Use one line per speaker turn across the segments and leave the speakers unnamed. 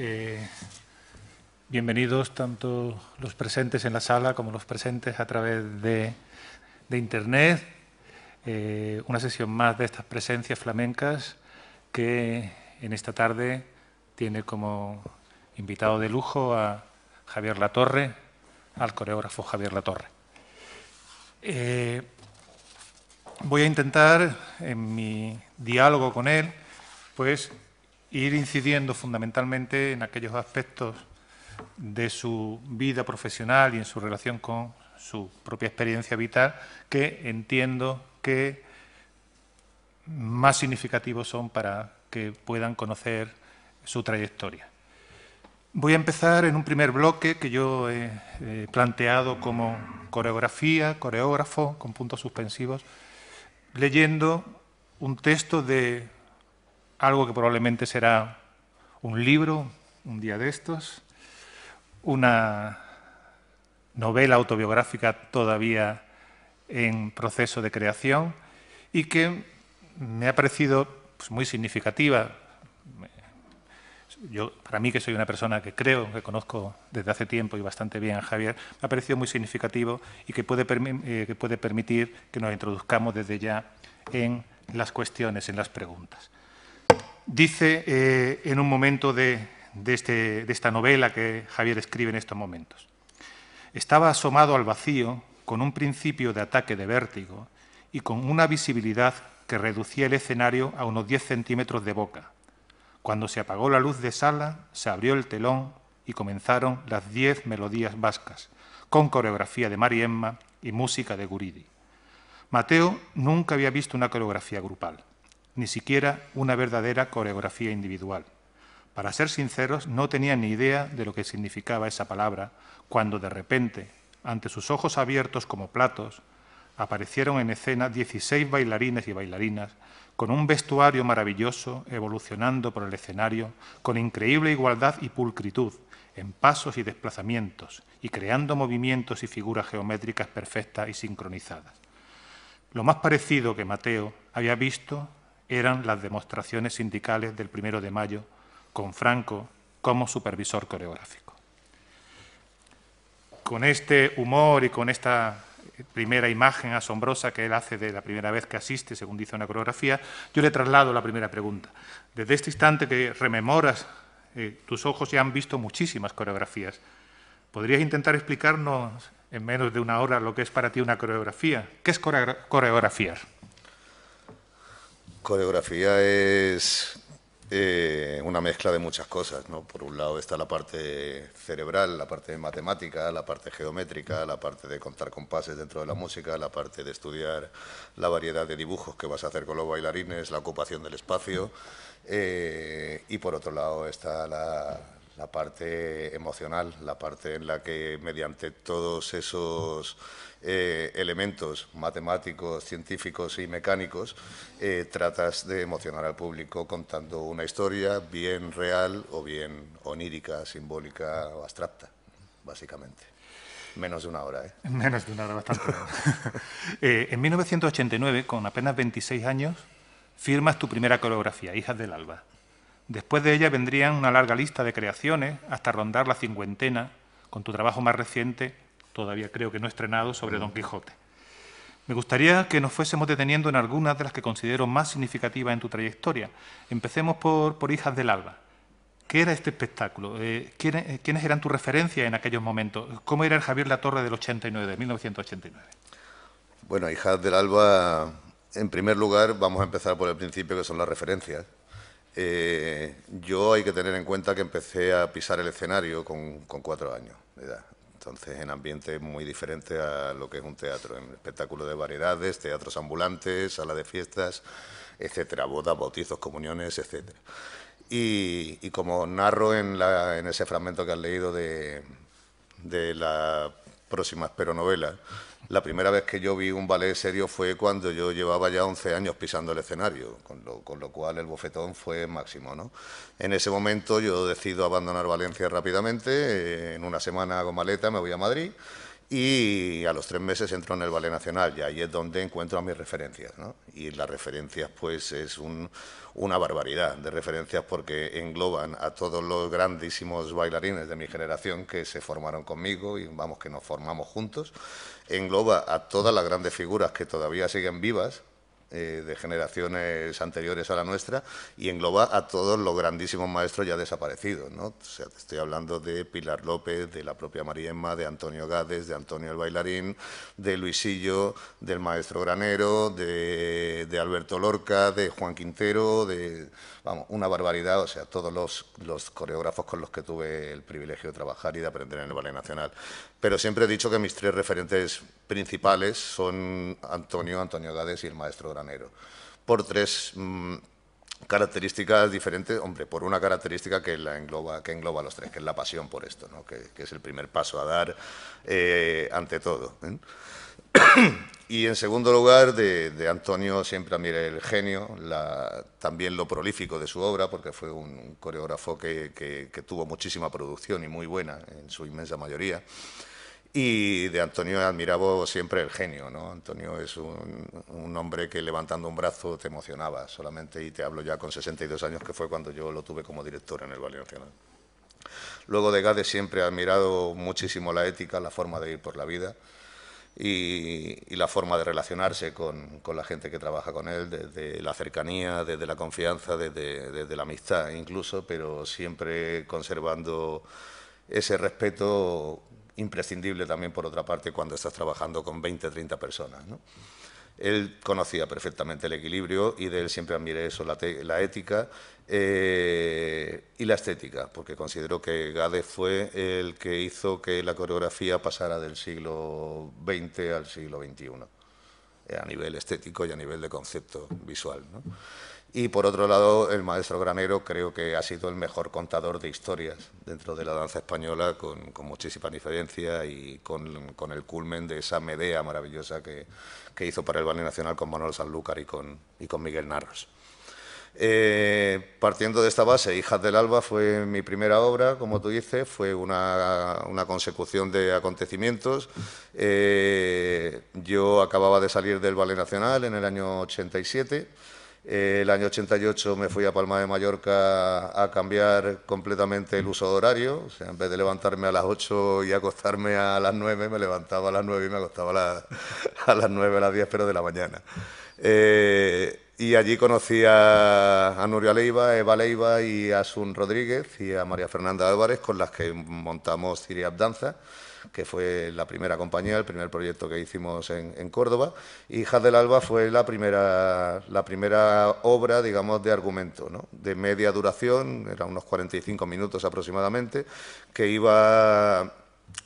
Eh, bienvenidos tanto los presentes en la sala como los presentes a través de, Internet. Eh, una sesión más de estas presencias flamencas que en esta tarde tiene como invitado de lujo a Javier Latorre, al coreógrafo Javier Latorre. Eh, voy a intentar en mi diálogo con él, pues ir incidiendo fundamentalmente en aquellos aspectos de su vida profesional y en su relación con su propia experiencia vital que entiendo que más significativos son para que puedan conocer su trayectoria. Voy a empezar en un primer bloque que yo he planteado como coreografía, coreógrafo, con puntos suspensivos, leyendo un texto de algo que probablemente será un libro, un día de estos, una novela autobiográfica todavía en proceso de creación y que me ha parecido pues, muy significativa. Yo, para mí, que soy una persona que creo, que conozco desde hace tiempo y bastante bien a Javier, me ha parecido muy significativo y que eh, que puede permitir que nos introduzcamos desde ya en las cuestiones, en las preguntas dice eh, en un momento este, de, esta novela que Javier escribe en estos momentos. Estaba asomado al vacío con un principio de ataque de vértigo y con una visibilidad que reducía el escenario a unos 10 centímetros de boca. Cuando se apagó la luz de sala, se abrió el telón y comenzaron las 10 melodías vascas, con coreografía de Mariemma y música de Guridi. Mateo nunca había visto una coreografía grupal ni siquiera una verdadera coreografía individual. Para ser sinceros, no tenía ni idea de lo que significaba esa palabra cuando de repente, ante sus ojos abiertos como platos, aparecieron en escena 16 bailarines y bailarinas con un vestuario maravilloso evolucionando por el escenario con increíble igualdad y pulcritud en pasos y desplazamientos y creando movimientos y figuras geométricas perfectas y sincronizadas. Lo más parecido que Mateo había visto eran las demostraciones sindicales del primero de mayo, con Franco como supervisor coreográfico. Con este humor y con esta primera imagen asombrosa que él hace de la primera vez que asiste, según dice una coreografía, yo le traslado la primera pregunta. Desde este instante que rememoras, eh, tus ojos ya han visto muchísimas coreografías. ¿Podrías intentar explicarnos en menos de una hora lo que es para ti una coreografía? ¿Qué es coreografiar?
Coreografía es eh, una mezcla de muchas cosas, ¿no? Por un lado está la parte cerebral, la parte matemática, la parte geométrica, la parte de contar compases dentro de la música, la parte de estudiar la variedad de dibujos que vas a hacer con los bailarines, la ocupación del espacio. Eh, y por otro lado está la parte emocional, la parte en la que mediante todos esos eh, elementos matemáticos, científicos y mecánicos, eh, tratas de emocionar al público contando una historia bien real o bien onírica, simbólica o abstracta, básicamente. Menos de una hora, ¿eh? Menos de
una hora, bastante. Eh, en 1989, con apenas 26 años, firmas tu primera coreografía, Hijas del Alba. Después de ella vendrían una larga lista de creaciones, hasta rondar la cincuentena, con tu trabajo más reciente, todavía creo que no estrenado, sobre mm. Don Quijote. Me gustaría que nos fuésemos deteniendo en algunas de las que considero más significativas en tu trayectoria. Empecemos por, por Hijas del Alba. ¿Qué era este espectáculo? Eh, e, ¿quiénes, eran tus referencias en aquellos momentos? ¿Cómo era el Javier La Torre del 89, de 1989?
Bueno, Hijas del Alba, en primer lugar, vamos a empezar por el principio, que son las referencias. Eh, yo hay que tener en cuenta que empecé a pisar el escenario con, con cuatro años de edad entonces en ambientes muy diferentes a lo que es un teatro, en espectáculos de variedades, teatros ambulantes, sala de fiestas, etcétera, bodas, bautizos, comuniones, etcétera. Y, como narro en, ese fragmento que has leído de, de la próxima espero la primera vez que yo vi un ballet serio fue cuando yo llevaba ya 11 años pisando el escenario, con lo, cual el bofetón fue máximo. ¿no? En ese momento yo decido abandonar Valencia rápidamente, en una semana con maleta, me voy a Madrid. Y a los tres meses entro en el Ballet Nacional y ahí es donde encuentro a mis referencias. Y las referencias, pues, es una barbaridad de referencias porque engloban a todos los grandísimos bailarines de mi generación que se formaron conmigo y vamos, que nos formamos juntos. Engloba a todas las grandes figuras que todavía siguen vivas eh, de generaciones anteriores a la nuestra y engloba a todos los grandísimos maestros ya desaparecidos. ¿no? sea, estoy hablando de Pilar López, de la propia María Emma, de Antonio Gades, de Antonio el Bailarín, de Luisillo, del maestro Granero, de, Alberto Lorca, de Juan Quintero, de vamos, una barbaridad, o sea, todos los, los coreógrafos con los que tuve el privilegio de trabajar y de aprender en el Ballet Nacional. Pero siempre he dicho que mis tres referentes principales son Antonio, Antonio Gades y el maestro Granero, por tres mm, características diferentes, hombre, por una característica que engloba, a los tres, que es la pasión por esto, que, es el primer paso a dar eh, ante todo. ¿eh? Y en segundo lugar, de, Antonio siempre mire el genio, también lo prolífico de su obra, porque fue un coreógrafo que, que tuvo muchísima producción y muy buena en su inmensa mayoría. Y de Antonio admiraba siempre el genio, ¿no? Antonio es un, hombre que levantando un brazo te emocionaba solamente, y te hablo ya con 62 años, que fue cuando yo lo tuve como director en el Ballet Nacional. Luego de Gade siempre he admirado muchísimo la ética, la forma de ir por la vida y, la forma de relacionarse con, la gente que trabaja con él, desde la cercanía, desde la confianza, desde, desde la amistad incluso, pero siempre conservando ese respeto imprescindible también, por otra parte, cuando estás trabajando con 20, 30 personas. Él conocía perfectamente el equilibrio y de él siempre admiré eso, la, ética eh, y la estética, porque considero que Gade fue el que hizo que la coreografía pasara del siglo XX al siglo XXI, eh, a nivel estético y a nivel de concepto visual. ¿no? Y por otro lado, el maestro Granero creo que ha sido el mejor contador de historias dentro de la danza española, con, muchísima diferencia y con, el culmen de esa Medea maravillosa que, hizo para el Ballet Nacional con Manuel Sanlúcar y con, Miguel Narros. Eh, partiendo de esta base, Hijas del Alba fue mi primera obra, como tú dices, fue una, consecución de acontecimientos. Eh, yo acababa de salir del Ballet Nacional en el año 87 eh, el año 88 me fui a Palma de Mallorca a cambiar completamente el uso de horario. O sea, en vez de levantarme a las 8 y acostarme a las 9, me levantaba a las 9 y me acostaba a, las 9, a las 10, pero de la mañana. Eh, y allí conocí a, Nuria Leiva, Eva Leiva y a Rodríguez y a María Fernanda Álvarez, con las que montamos Siria Danza que fue la primera compañía, el primer proyecto que hicimos en, Córdoba, y Hijas del Alba fue la primera, obra, digamos, de argumento, ¿no? de media duración, era unos 45 minutos aproximadamente, que iba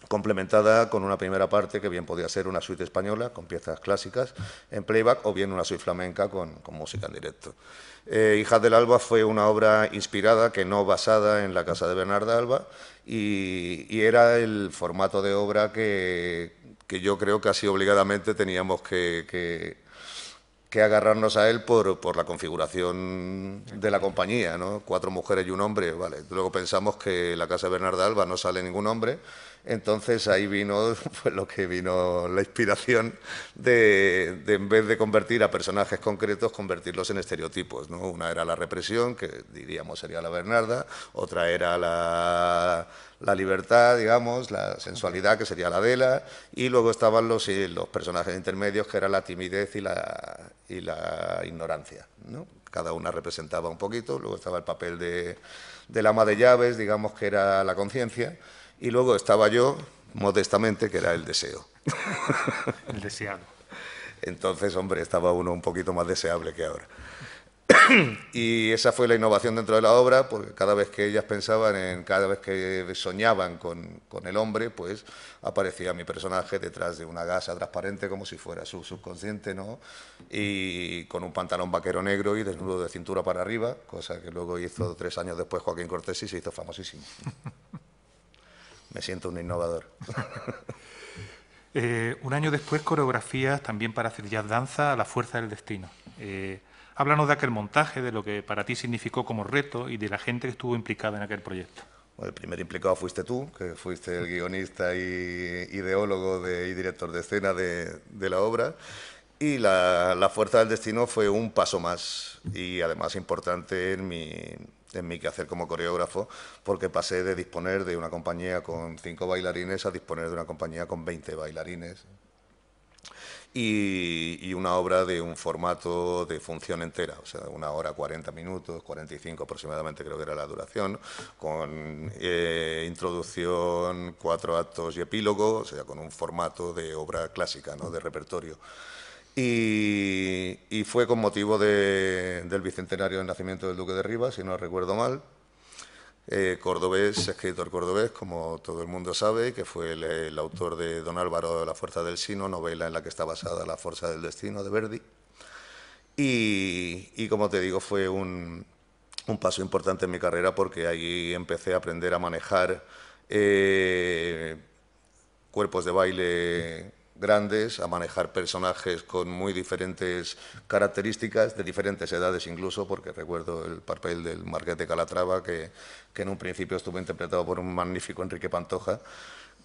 complementada con una primera parte que bien podía ser una suite española con piezas clásicas en playback o bien una suite flamenca con música en directo. Eh, Hijas del Alba fue una obra inspirada, que no basada en la casa de Bernarda Alba, y, era el formato de obra que, yo creo que así obligadamente teníamos que, agarrarnos a él por, la configuración de la compañía, Cuatro mujeres y un hombre, Luego pensamos que la casa de Bernarda Alba no sale ningún hombre, entonces ahí vino lo que vino la inspiración de, en vez de convertir a personajes concretos, convertirlos en estereotipos. ¿no? Una era la represión, que diríamos sería la Bernarda, otra era la, libertad, digamos, la sensualidad, que sería la Adela, y luego estaban eh, los, personajes intermedios, que era la timidez y la, y la ignorancia. ¿no? Cada una representaba un poquito, luego estaba el papel de, del ama de llaves, digamos, que era la conciencia y luego estaba yo, modestamente, que era el deseo. El deseado. Entonces, hombre, estaba uno un poquito más deseable que ahora. Y esa fue la innovación dentro de la obra, porque cada vez que ellas pensaban en, cada vez que soñaban con, con el hombre, pues aparecía mi personaje detrás de una gasa transparente como si fuera su subconsciente, ¿no? Y con un pantalón vaquero negro y desnudo de cintura para arriba, cosa que luego hizo tres años después Joaquín Cortés y se hizo famosísimo. Me siento un innovador.
Eh, un año después, coreografías también para hacer jazz danza a la fuerza del destino. Eh, háblanos de aquel montaje, de lo que para ti significó como reto y de la gente que estuvo implicada en aquel proyecto.
el primer implicado fuiste tú, que fuiste el guionista y ideólogo y director de escena de, la obra. Y la, Fuerza del Destino fue un paso más y además importante en mi, en mi quehacer como coreógrafo, porque pasé de disponer de una compañía con cinco bailarines a disponer de una compañía con 20 bailarines. Y, una obra de un formato de función entera, o sea, una hora 40 minutos, 45 aproximadamente creo que era la duración, con eh, introducción, cuatro actos y epílogo, o sea, con un formato de obra clásica, ¿no? de repertorio. Y, fue con motivo del bicentenario del nacimiento del Duque de Rivas, si no recuerdo mal. Eh, cordobés, escritor cordobés, como todo el mundo sabe, que fue el, autor de Don Álvaro de la Fuerza del Sino, novela en la que está basada La Fuerza del Destino de Verdi. Y, como te digo, fue un, paso importante en mi carrera porque allí empecé a aprender a manejar eh, cuerpos de baile grandes, a manejar personajes con muy diferentes características, de diferentes edades incluso, porque recuerdo el papel del Marqués de Calatrava, que, que en un principio estuvo interpretado por un magnífico Enrique Pantoja,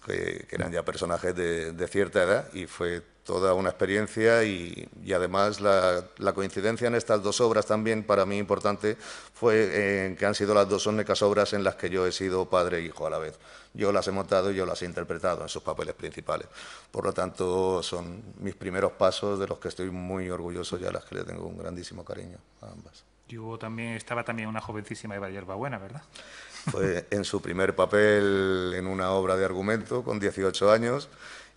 que, eran ya personajes de, cierta edad y fue toda una experiencia y, además la, coincidencia en estas dos obras también para mí importante fue que han sido las dos únicas obras en las que yo he sido padre e hijo a la vez. Yo las he montado y yo las he interpretado en sus papeles principales. Por lo tanto, son mis primeros pasos de los que estoy muy orgulloso y a las que le tengo un grandísimo cariño a ambas.
Yo también, estaba también una jovencísima Eva Buena, ¿verdad?
Fue en su primer papel en una obra de argumento con 18 años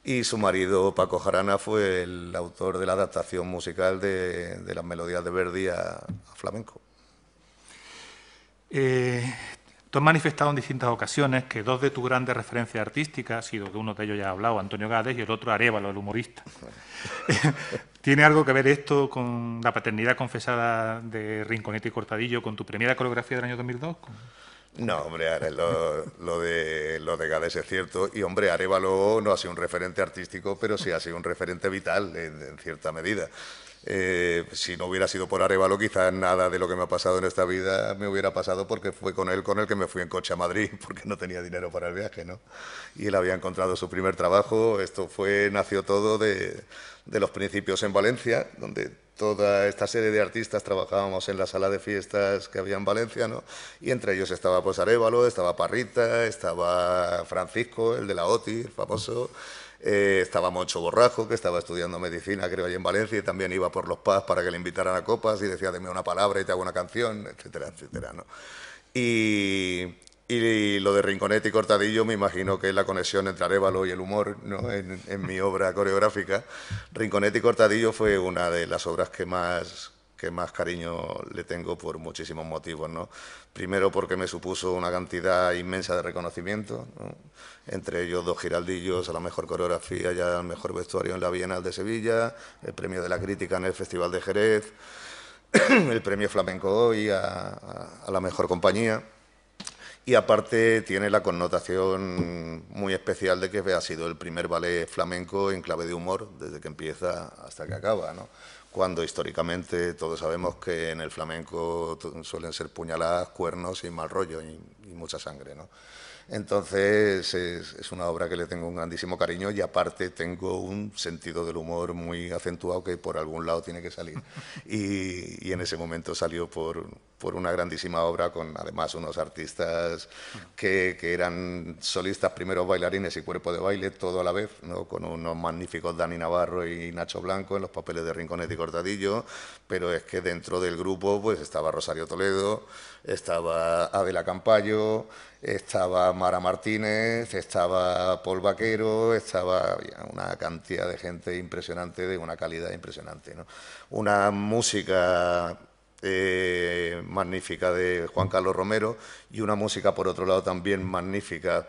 y su marido Paco Jarana fue el autor de la adaptación musical de, las melodías de Verdi a, flamenco.
Eh, tú has manifestado en distintas ocasiones que dos de tus grandes referencias artísticas, sido que uno de ellos ya ha hablado, Antonio Gades, y el otro Arevalo, el humorista. ¿Tiene algo que ver esto con la paternidad confesada de Rinconete y Cortadillo, con tu primera coreografía del año 2002?
No, hombre, lo, lo, de, lo de Gades es cierto. Y, hombre, Arevalo no ha sido un referente artístico, pero sí ha sido un referente vital, en, cierta medida. Eh, si no hubiera sido por Arevalo, quizás nada de lo que me ha pasado en esta vida me hubiera pasado porque fue con él con el que me fui en coche a Madrid, porque no tenía dinero para el viaje, ¿no? Y él había encontrado su primer trabajo. Esto fue, nació todo de, de los principios en Valencia, donde toda esta serie de artistas trabajábamos en la sala de fiestas que había en Valencia, ¿no? Y entre ellos estaba pues Arevalo, estaba Parrita, estaba Francisco, el de la OTI, el famoso, eh, estaba Moncho Borrajo, que estaba estudiando medicina, creo, allí en Valencia, y también iba por los Paz para que le invitaran a copas y decía, deme una palabra y te hago una canción, etcétera, etcétera, ¿no? Y, y lo de Rinconete y Cortadillo, me imagino que es la conexión entre Arevalo y el humor en, mi obra coreográfica. Rinconete y Cortadillo fue una de las obras que más, que más cariño le tengo por muchísimos motivos. ¿no? Primero porque me supuso una cantidad inmensa de reconocimiento, entre ellos dos giraldillos a la mejor coreografía y al mejor vestuario en la Bienal de Sevilla, el premio de la crítica en el Festival de Jerez, el premio Flamenco Hoy a la mejor compañía y aparte tiene la connotación muy especial de que ha sido el primer ballet flamenco en clave de humor desde que empieza hasta que acaba, ¿no? cuando históricamente todos sabemos que en el flamenco suelen ser puñaladas, cuernos y mal rollo, y mucha sangre. ¿no? Entonces es, una obra que le tengo un grandísimo cariño y aparte tengo un sentido del humor muy acentuado que por algún lado tiene que salir. Y, en ese momento salió por, una grandísima obra con además unos artistas que, eran solistas, primeros bailarines y cuerpo de baile, todo a la vez, ¿no? con unos magníficos Dani Navarro y Nacho Blanco en los papeles de Rincones y Cortadillo, pero es que dentro del grupo pues estaba Rosario Toledo, estaba Adela Campayo, estaba Mara Martínez, estaba Paul Vaquero, estaba una cantidad de gente impresionante, de una calidad impresionante. Una música eh, magnífica de Juan Carlos Romero y una música, por otro lado, también magnífica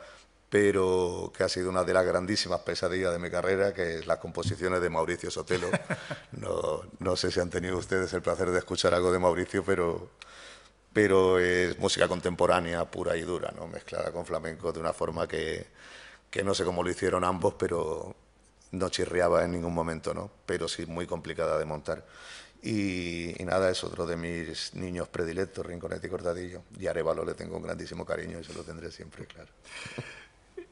pero que ha sido una de las grandísimas pesadillas de mi carrera, que es las composiciones de Mauricio Sotelo. no sé si han tenido ustedes el placer de escuchar algo de Mauricio, pero pero es música contemporánea pura y dura, ¿no? mezclada con flamenco de una forma que, que no sé cómo lo hicieron ambos, pero no chirriaba en ningún momento, ¿no? pero sí muy complicada de montar. Y, nada, es otro de mis niños predilectos, Rinconete y Cortadillo. Y Arevalo le tengo un grandísimo cariño y se lo tendré siempre, claro.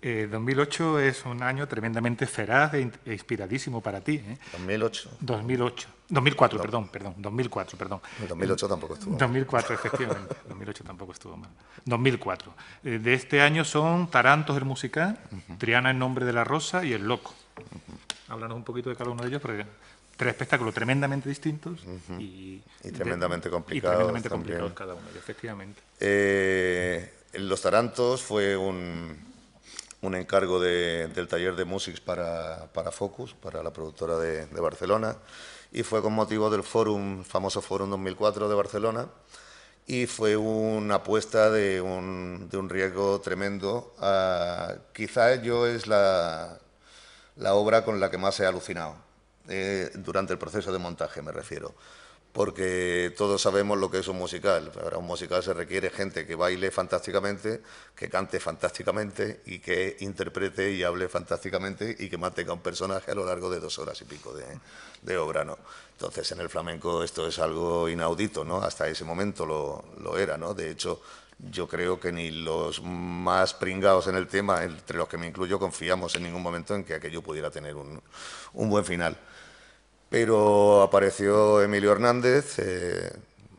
2008 eh, es un año tremendamente feraz e, e inspiradísimo para ti. 2008. 2008. 2004, perdón, perdón. 2004, perdón. 2008 tampoco estuvo. 2004, efectivamente. 2008 tampoco estuvo mal. 2004. Eh, de este año son Tarantos el musical, Triana en nombre de la rosa y El loco. Háblanos un poquito de cada uno de ellos, porque tres espectáculos tremendamente distintos y,
y, tremendamente complicados. Y tremendamente complicados cada uno, efectivamente. Eh, Los Tarantos fue un un encargo del taller de Musics para, para, Focus, para la productora de, Barcelona, y fue con motivo del famoso Forum 2004 de Barcelona, y fue una apuesta de un, de un riesgo tremendo. Ah, quizá yo es la, la, obra con la que más he alucinado, eh, durante el proceso de montaje me refiero porque todos sabemos lo que es un musical. Para un musical se requiere gente que baile fantásticamente, que cante fantásticamente y que interprete y hable fantásticamente y que mantenga un personaje a lo largo de dos horas y pico de, obra. Entonces, en el flamenco esto es algo inaudito, ¿no? Hasta ese momento lo, era, ¿no? De hecho, yo creo que ni los más pringados en el tema, entre los que me incluyo, confiamos en ningún momento en que aquello pudiera tener un buen final. Pero apareció Emilio Hernández, eh,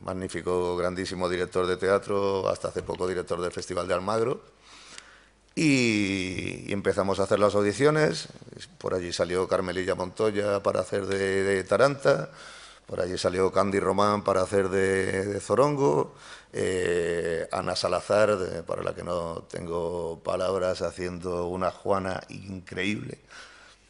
magnífico, grandísimo director de teatro, hasta hace poco director del Festival de Almagro. Y, empezamos a hacer las audiciones. Por allí salió Carmelilla Montoya para hacer de, Taranta. Por allí salió Candy Román para hacer de, Zorongo, eh, Ana Salazar, para la que no tengo palabras, haciendo una Juana increíble,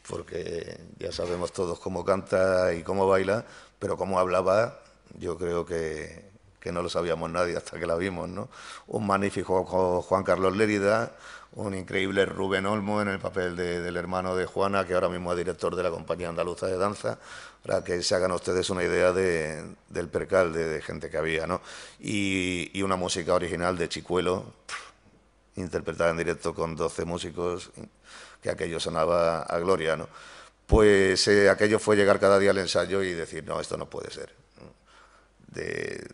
porque ya sabemos todos cómo canta y cómo baila, pero cómo hablaba, yo creo que, no lo sabíamos nadie hasta que la vimos, ¿no? Un magnífico Juan Carlos Lérida, un increíble Rubén Olmo en el papel del hermano de Juana, que ahora mismo es director de la Compañía Andaluza de Danza, para que se hagan ustedes una idea del percal de, gente que había, ¿no? Y, y una música original de Chicuelo, interpretada en directo con 12 músicos, que aquello sonaba a gloria, ¿no? Pues eh, aquello fue llegar cada día al ensayo y decir, no, esto no puede ser. De,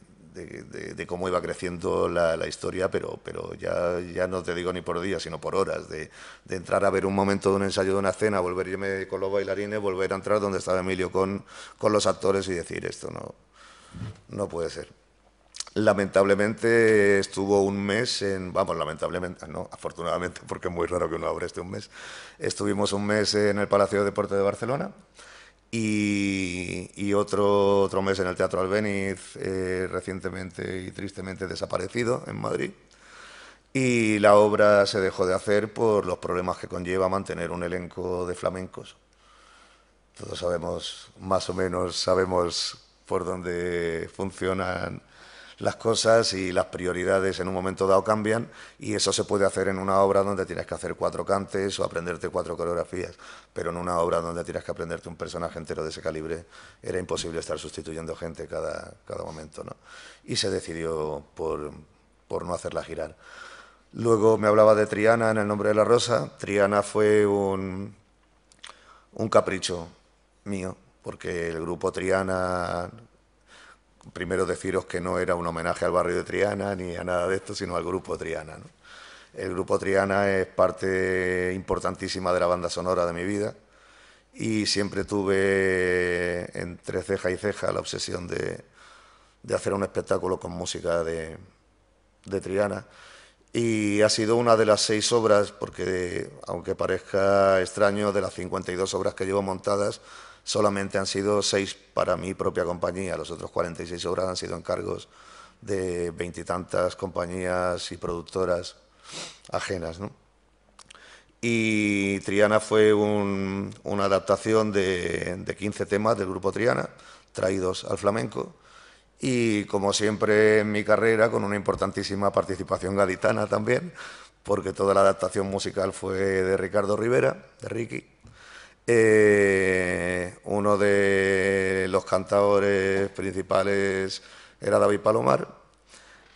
cómo iba creciendo la, historia, pero, pero ya, ya, no te digo ni por días, sino por horas, de, entrar a ver un momento de un ensayo de una cena, volver irme con los bailarines, volver a entrar donde estaba Emilio con, con los actores y decir esto no, no puede ser. Lamentablemente estuvo un mes en, vamos, lamentablemente, no, afortunadamente, porque es muy raro que uno abreste este un mes, estuvimos un mes en el Palacio de Deportes de Barcelona y, otro, otro mes en el Teatro Albéniz, eh, recientemente y tristemente desaparecido en Madrid. Y la obra se dejó de hacer por los problemas que conlleva mantener un elenco de flamencos. Todos sabemos, más o menos, sabemos por dónde funcionan las cosas y las prioridades en un momento dado cambian y eso se puede hacer en una obra donde tienes que hacer cuatro cantes o aprenderte cuatro coreografías, pero en una obra donde tienes que aprenderte un personaje entero de ese calibre era imposible estar sustituyendo gente cada, cada momento. ¿no? Y se decidió por, no hacerla girar. Luego me hablaba de Triana en el nombre de la rosa. Triana fue un, un capricho mío, porque el grupo Triana primero deciros que no era un homenaje al barrio de Triana ni a nada de esto, sino al grupo Triana. El grupo Triana es parte importantísima de la banda sonora de mi vida y siempre tuve entre ceja y ceja la obsesión de, hacer un espectáculo con música de Triana. Y ha sido una de las seis obras, porque aunque parezca extraño, de las 52 obras que llevo montadas, solamente han sido seis para mi propia compañía, los otros 46 obras han sido encargos de veintitantas compañías y productoras ajenas. ¿no? Y Triana fue una adaptación de, de, 15 temas del grupo Triana, traídos al flamenco, y como siempre en mi carrera, con una importantísima participación gaditana también, porque toda la adaptación musical fue de Ricardo Rivera, de Ricky, eh, uno de los cantadores principales era David Palomar.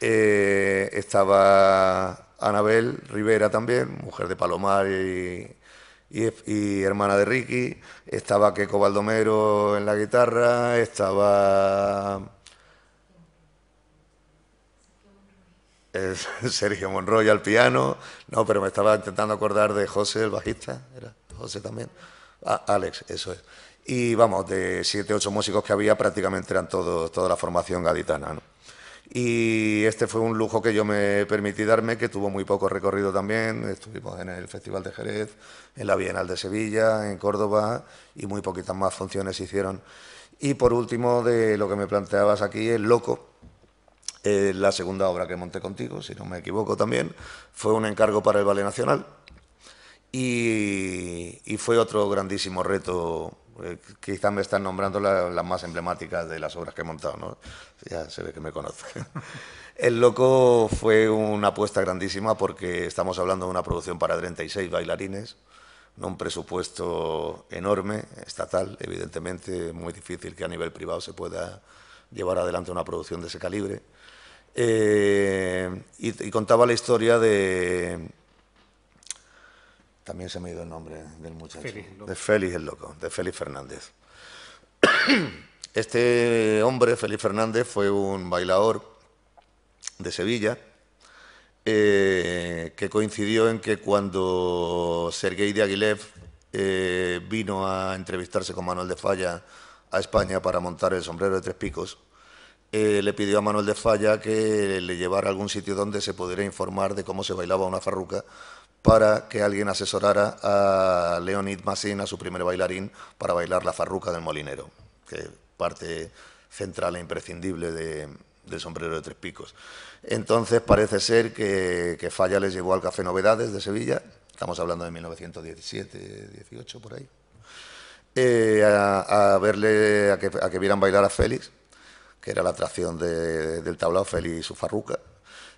Eh, estaba Anabel Rivera también, mujer de Palomar y, hermana de Ricky. Estaba Keco Baldomero en la guitarra. Estaba. Eh, Sergio Monroy al piano. No, pero me estaba intentando acordar de José, el bajista. Era José también. Ah, Alex, eso es. Y vamos, de siete, ocho músicos que había, prácticamente eran todos, toda la formación gaditana. Y este fue un lujo que yo me permití darme, que tuvo muy poco recorrido también. Estuvimos en el Festival de Jerez, en la Bienal de Sevilla, en Córdoba, y muy poquitas más funciones se hicieron. Y por último, de lo que me planteabas aquí, El Loco, eh, la segunda obra que monté contigo, si no me equivoco también, fue un encargo para el Ballet Nacional y, fue otro grandísimo reto eh, quizás me están nombrando las más emblemáticas de las obras que he montado, ¿no? Ya se ve que me conocen. El Loco fue una apuesta grandísima porque estamos hablando de una producción para 36 bailarines, un presupuesto enorme, estatal, evidentemente, muy difícil que a nivel privado se pueda llevar adelante una producción de ese calibre. Eh, y contaba la historia de, también se me ha ido el nombre del muchacho. de Félix el Loco, de Félix Fernández. Este hombre, Félix Fernández, fue un bailador de Sevilla eh, que coincidió en que cuando Sergei de Aguilev eh, vino a entrevistarse con Manuel de Falla a España para montar el sombrero de tres picos, eh, le pidió a Manuel de Falla que le llevara a algún sitio donde se pudiera informar de cómo se bailaba una farruca para que alguien asesorara a Leonid Massin, a su primer bailarín, para bailar la farruca del molinero, que parte central e imprescindible de, del sombrero de tres picos. Entonces parece ser que, Falla les llevó al Café Novedades de Sevilla, estamos hablando de 1917, 18 por ahí, eh, a, verle, a que, vieran bailar a Félix, que era la atracción del tablao Félix y su farruca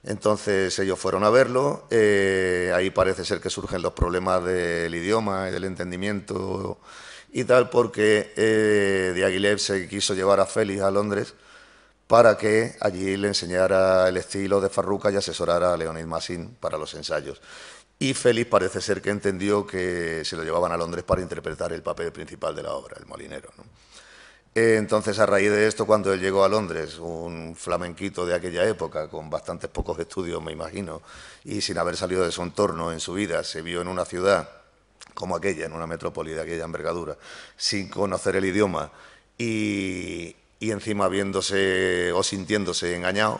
entonces ellos fueron a verlo, eh, ahí parece ser que surgen los problemas del idioma y del entendimiento y tal, porque eh, Diaghilev se quiso llevar a Félix a Londres para que allí le enseñara el estilo de Farruca y asesorara a Leonid Massin para los ensayos. Y Félix parece ser que entendió que se lo llevaban a Londres para interpretar el papel principal de la obra, el molinero. Eh, entonces, a raíz de esto, cuando él llegó a Londres, un flamenquito de aquella época, con bastantes pocos estudios, me imagino, y sin haber salido de su entorno en su vida, se vio en una ciudad como aquella, en una metrópoli de aquella envergadura, sin conocer el idioma y, y encima viéndose o sintiéndose engañado,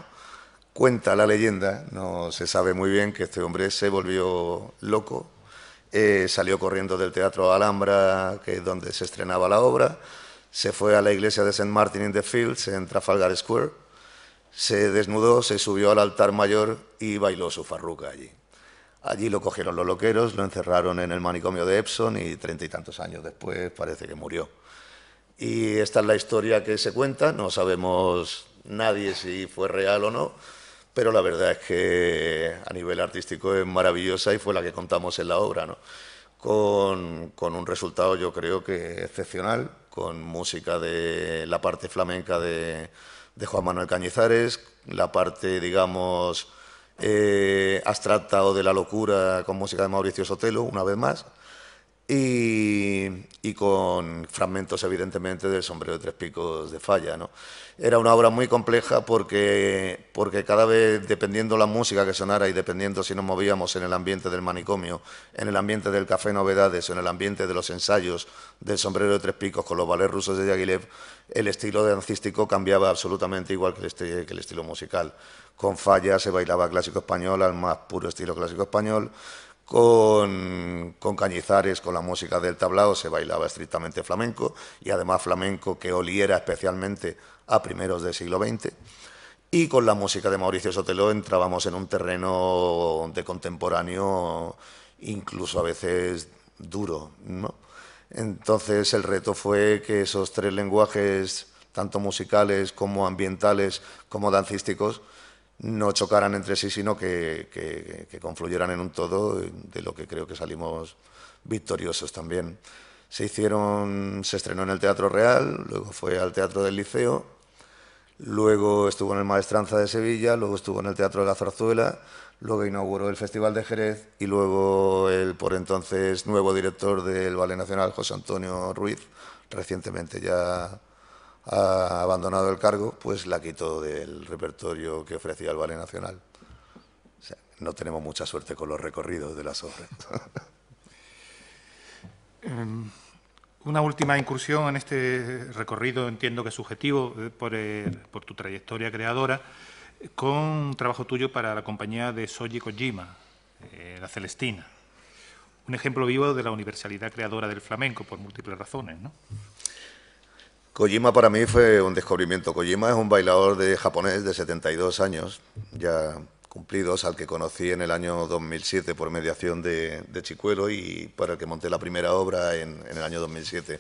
cuenta la leyenda, no se sabe muy bien, que este hombre se volvió loco, eh, salió corriendo del Teatro Alhambra, que es donde se estrenaba la obra, se fue a la iglesia de St. Martin in the Fields en Trafalgar Square, se desnudó, se subió al altar mayor y bailó su farruca allí. Allí lo cogieron los loqueros, lo encerraron en el manicomio de Epson y treinta y tantos años después parece que murió. Y esta es la historia que se cuenta, no sabemos nadie si fue real o no, pero la verdad es que a nivel artístico es maravillosa y fue la que contamos en la obra, ¿no? con, con un resultado yo creo que excepcional, con música de la parte flamenca de, de Juan Manuel Cañizares, la parte, digamos, eh, abstracta o de la locura con música de Mauricio Sotelo, una vez más. Y, con fragmentos, evidentemente, del sombrero de tres picos de falla. ¿no? Era una obra muy compleja porque, porque cada vez, dependiendo la música que sonara y dependiendo si nos movíamos en el ambiente del manicomio, en el ambiente del café novedades o en el ambiente de los ensayos del sombrero de tres picos con los ballets rusos de Diaghilev, el estilo dancístico cambiaba absolutamente igual este, que el estilo musical. Con falla se bailaba clásico español al más puro estilo clásico español con, Cañizares, con la música del tablao, se bailaba estrictamente flamenco y además flamenco que oliera especialmente a primeros del siglo XX. Y con la música de Mauricio Sotelo entrábamos en un terreno de contemporáneo, incluso a veces duro. Entonces el reto fue que esos tres lenguajes, tanto musicales como ambientales como dancísticos, no chocaran entre sí, sino que, que, confluyeran en un todo, de lo que creo que salimos victoriosos también. Se hicieron, se estrenó en el Teatro Real, luego fue al Teatro del Liceo, luego estuvo en el Maestranza de Sevilla, luego estuvo en el Teatro de la Zarzuela, luego inauguró el Festival de Jerez y luego el por entonces nuevo director del Ballet Nacional, José Antonio Ruiz, recientemente ya ha abandonado el cargo, pues la quitó del repertorio que ofrecía el Ballet Nacional. no tenemos mucha suerte con los recorridos de las obras.
Em, una última incursión en este recorrido, entiendo que subjetivo, eh, por, tu trayectoria creadora, con un trabajo tuyo para la compañía de Soji Kojima, eh, La Celestina. Un ejemplo vivo de la universalidad creadora del flamenco, por múltiples razones, ¿no?
Kojima para mí fue un descubrimiento. Kojima es un bailador de japonés de 72 años, ya cumplidos, al que conocí en el año 2007 por mediación de, Chicuelo y para el que monté la primera obra en, el año 2007.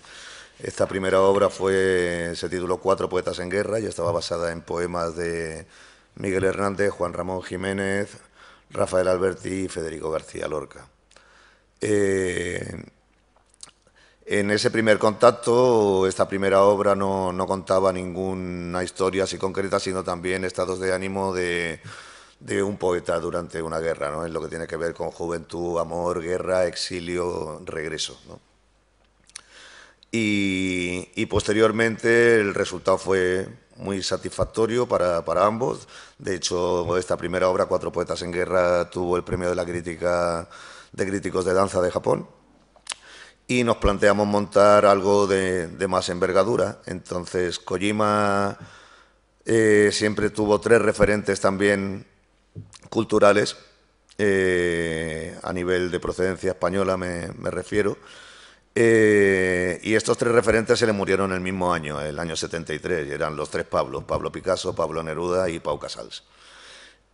Esta primera obra fue, se tituló Cuatro poetas en guerra y estaba basada en poemas de Miguel Hernández, Juan Ramón Jiménez, Rafael Alberti y Federico García Lorca. Eh, en ese primer contacto, esta primera obra no, contaba ninguna historia así concreta, sino también estados de ánimo de, un poeta durante una guerra, ¿no? en lo que tiene que ver con juventud, amor, guerra, exilio, regreso. ¿no? Y, posteriormente el resultado fue muy satisfactorio para, para ambos. De hecho, esta primera obra, Cuatro Poetas en Guerra, tuvo el premio de la crítica de críticos de danza de Japón y nos planteamos montar algo de, más envergadura. Entonces, Kojima eh, siempre tuvo tres referentes también culturales, eh, a nivel de procedencia española me, refiero. Eh, y estos tres referentes se le murieron el mismo año, el año 73, y eran los tres Pablos, Pablo Picasso, Pablo Neruda y Pau Casals.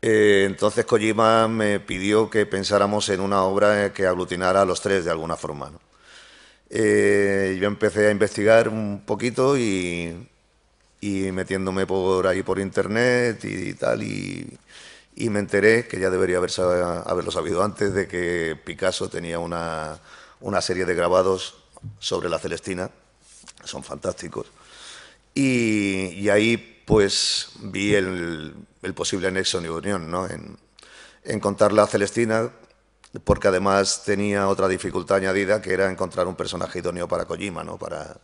entonces Kojima me pidió que pensáramos en una obra que aglutinara a los tres de alguna forma. ¿no? Eh, yo empecé a investigar un poquito y, metiéndome por ahí por internet y, tal, y, me enteré, que ya debería haber, haberlo sabido antes, de que Picasso tenía una, serie de grabados sobre la Celestina, son fantásticos. Y, ahí pues vi el, posible nexo de unión, ¿no? En, en contar la Celestina porque además tenía otra dificultad añadida que era encontrar un personaje idóneo para Kojima, ¿no? Para,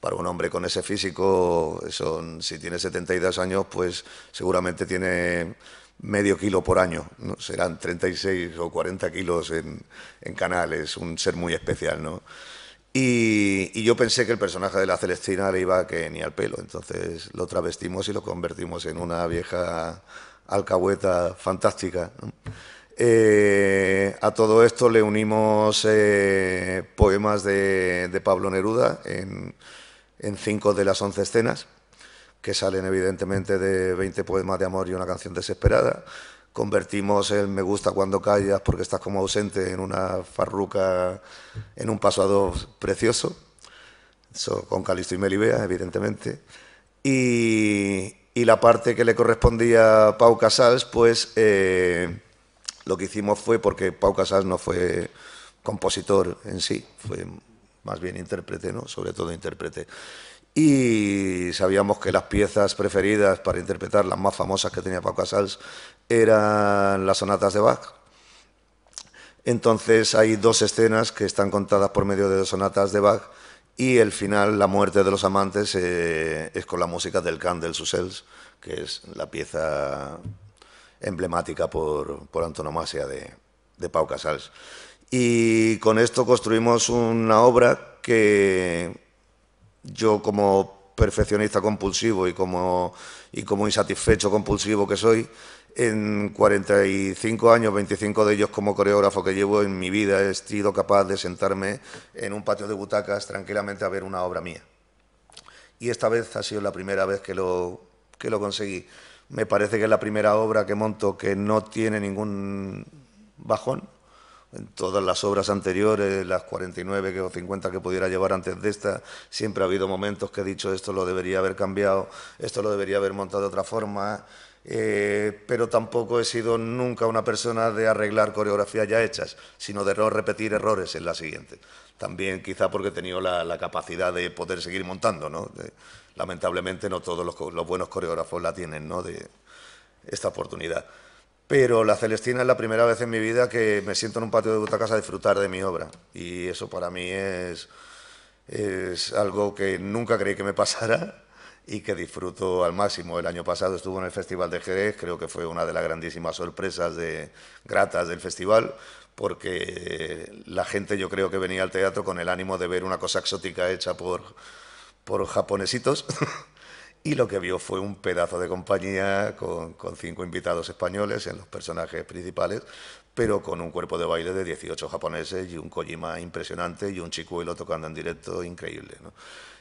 para un hombre con ese físico, son, si tiene 72 años, pues seguramente tiene medio kilo por año, ¿no? serán 36 o 40 kilos en, en canal, un ser muy especial, ¿no? Y, yo pensé que el personaje de la Celestina le iba que ni al pelo, entonces lo travestimos y lo convertimos en una vieja alcahueta fantástica. Eh, a todo esto le unimos eh, poemas de, Pablo Neruda en, cinco de las once escenas, que salen evidentemente de 20 poemas de amor y una canción desesperada. Convertimos el me gusta cuando callas porque estás como ausente en una farruca, en un pasado precioso, con Calixto y Melibea, evidentemente. Y, la parte que le correspondía a Pau Casals, pues... Eh, lo que hicimos fue porque Pau Casals no fue compositor en sí, fue más bien intérprete, ¿no? Sobre todo intérprete. Y sabíamos que las piezas preferidas para interpretar, las más famosas que tenía Pau Casals, eran las sonatas de Bach. Entonces hay dos escenas que están contadas por medio de dos sonatas de Bach y el final, la muerte de los amantes, eh, es con la música del Candle del que es la pieza emblemática por, por antonomasia de, de Pau Casals. Y con esto construimos una obra que yo como perfeccionista compulsivo y como, y como insatisfecho compulsivo que soy, en 45 años, 25 de ellos como coreógrafo que llevo en mi vida, he sido capaz de sentarme en un patio de butacas tranquilamente a ver una obra mía. Y esta vez ha sido la primera vez que lo, que lo conseguí. Me parece que es la primera obra que monto que no tiene ningún bajón. En todas las obras anteriores, las 49 o 50 que pudiera llevar antes de esta, siempre ha habido momentos que he dicho esto lo debería haber cambiado, esto lo debería haber montado de otra forma. Eh, pero tampoco he sido nunca una persona de arreglar coreografías ya hechas, sino de no repetir errores en la siguiente. También quizá porque he tenido la, capacidad de poder seguir montando, ¿no? lamentablemente no todos los, buenos coreógrafos la tienen, ¿no? De esta oportunidad. Pero La Celestina es la primera vez en mi vida que me siento en un patio de butacas a disfrutar de mi obra. Y eso para mí es, es algo que nunca creí que me pasara y que disfruto al máximo. El año pasado estuvo en el Festival de Jerez, creo que fue una de las grandísimas sorpresas de, gratas del festival, porque la gente yo creo que venía al teatro con el ánimo de ver una cosa exótica hecha por, por japonesitos. y lo que vio fue un pedazo de compañía con, cinco invitados españoles en los personajes principales, pero con un cuerpo de baile de 18 japoneses y un Kojima impresionante y un Chicuelo tocando en directo increíble.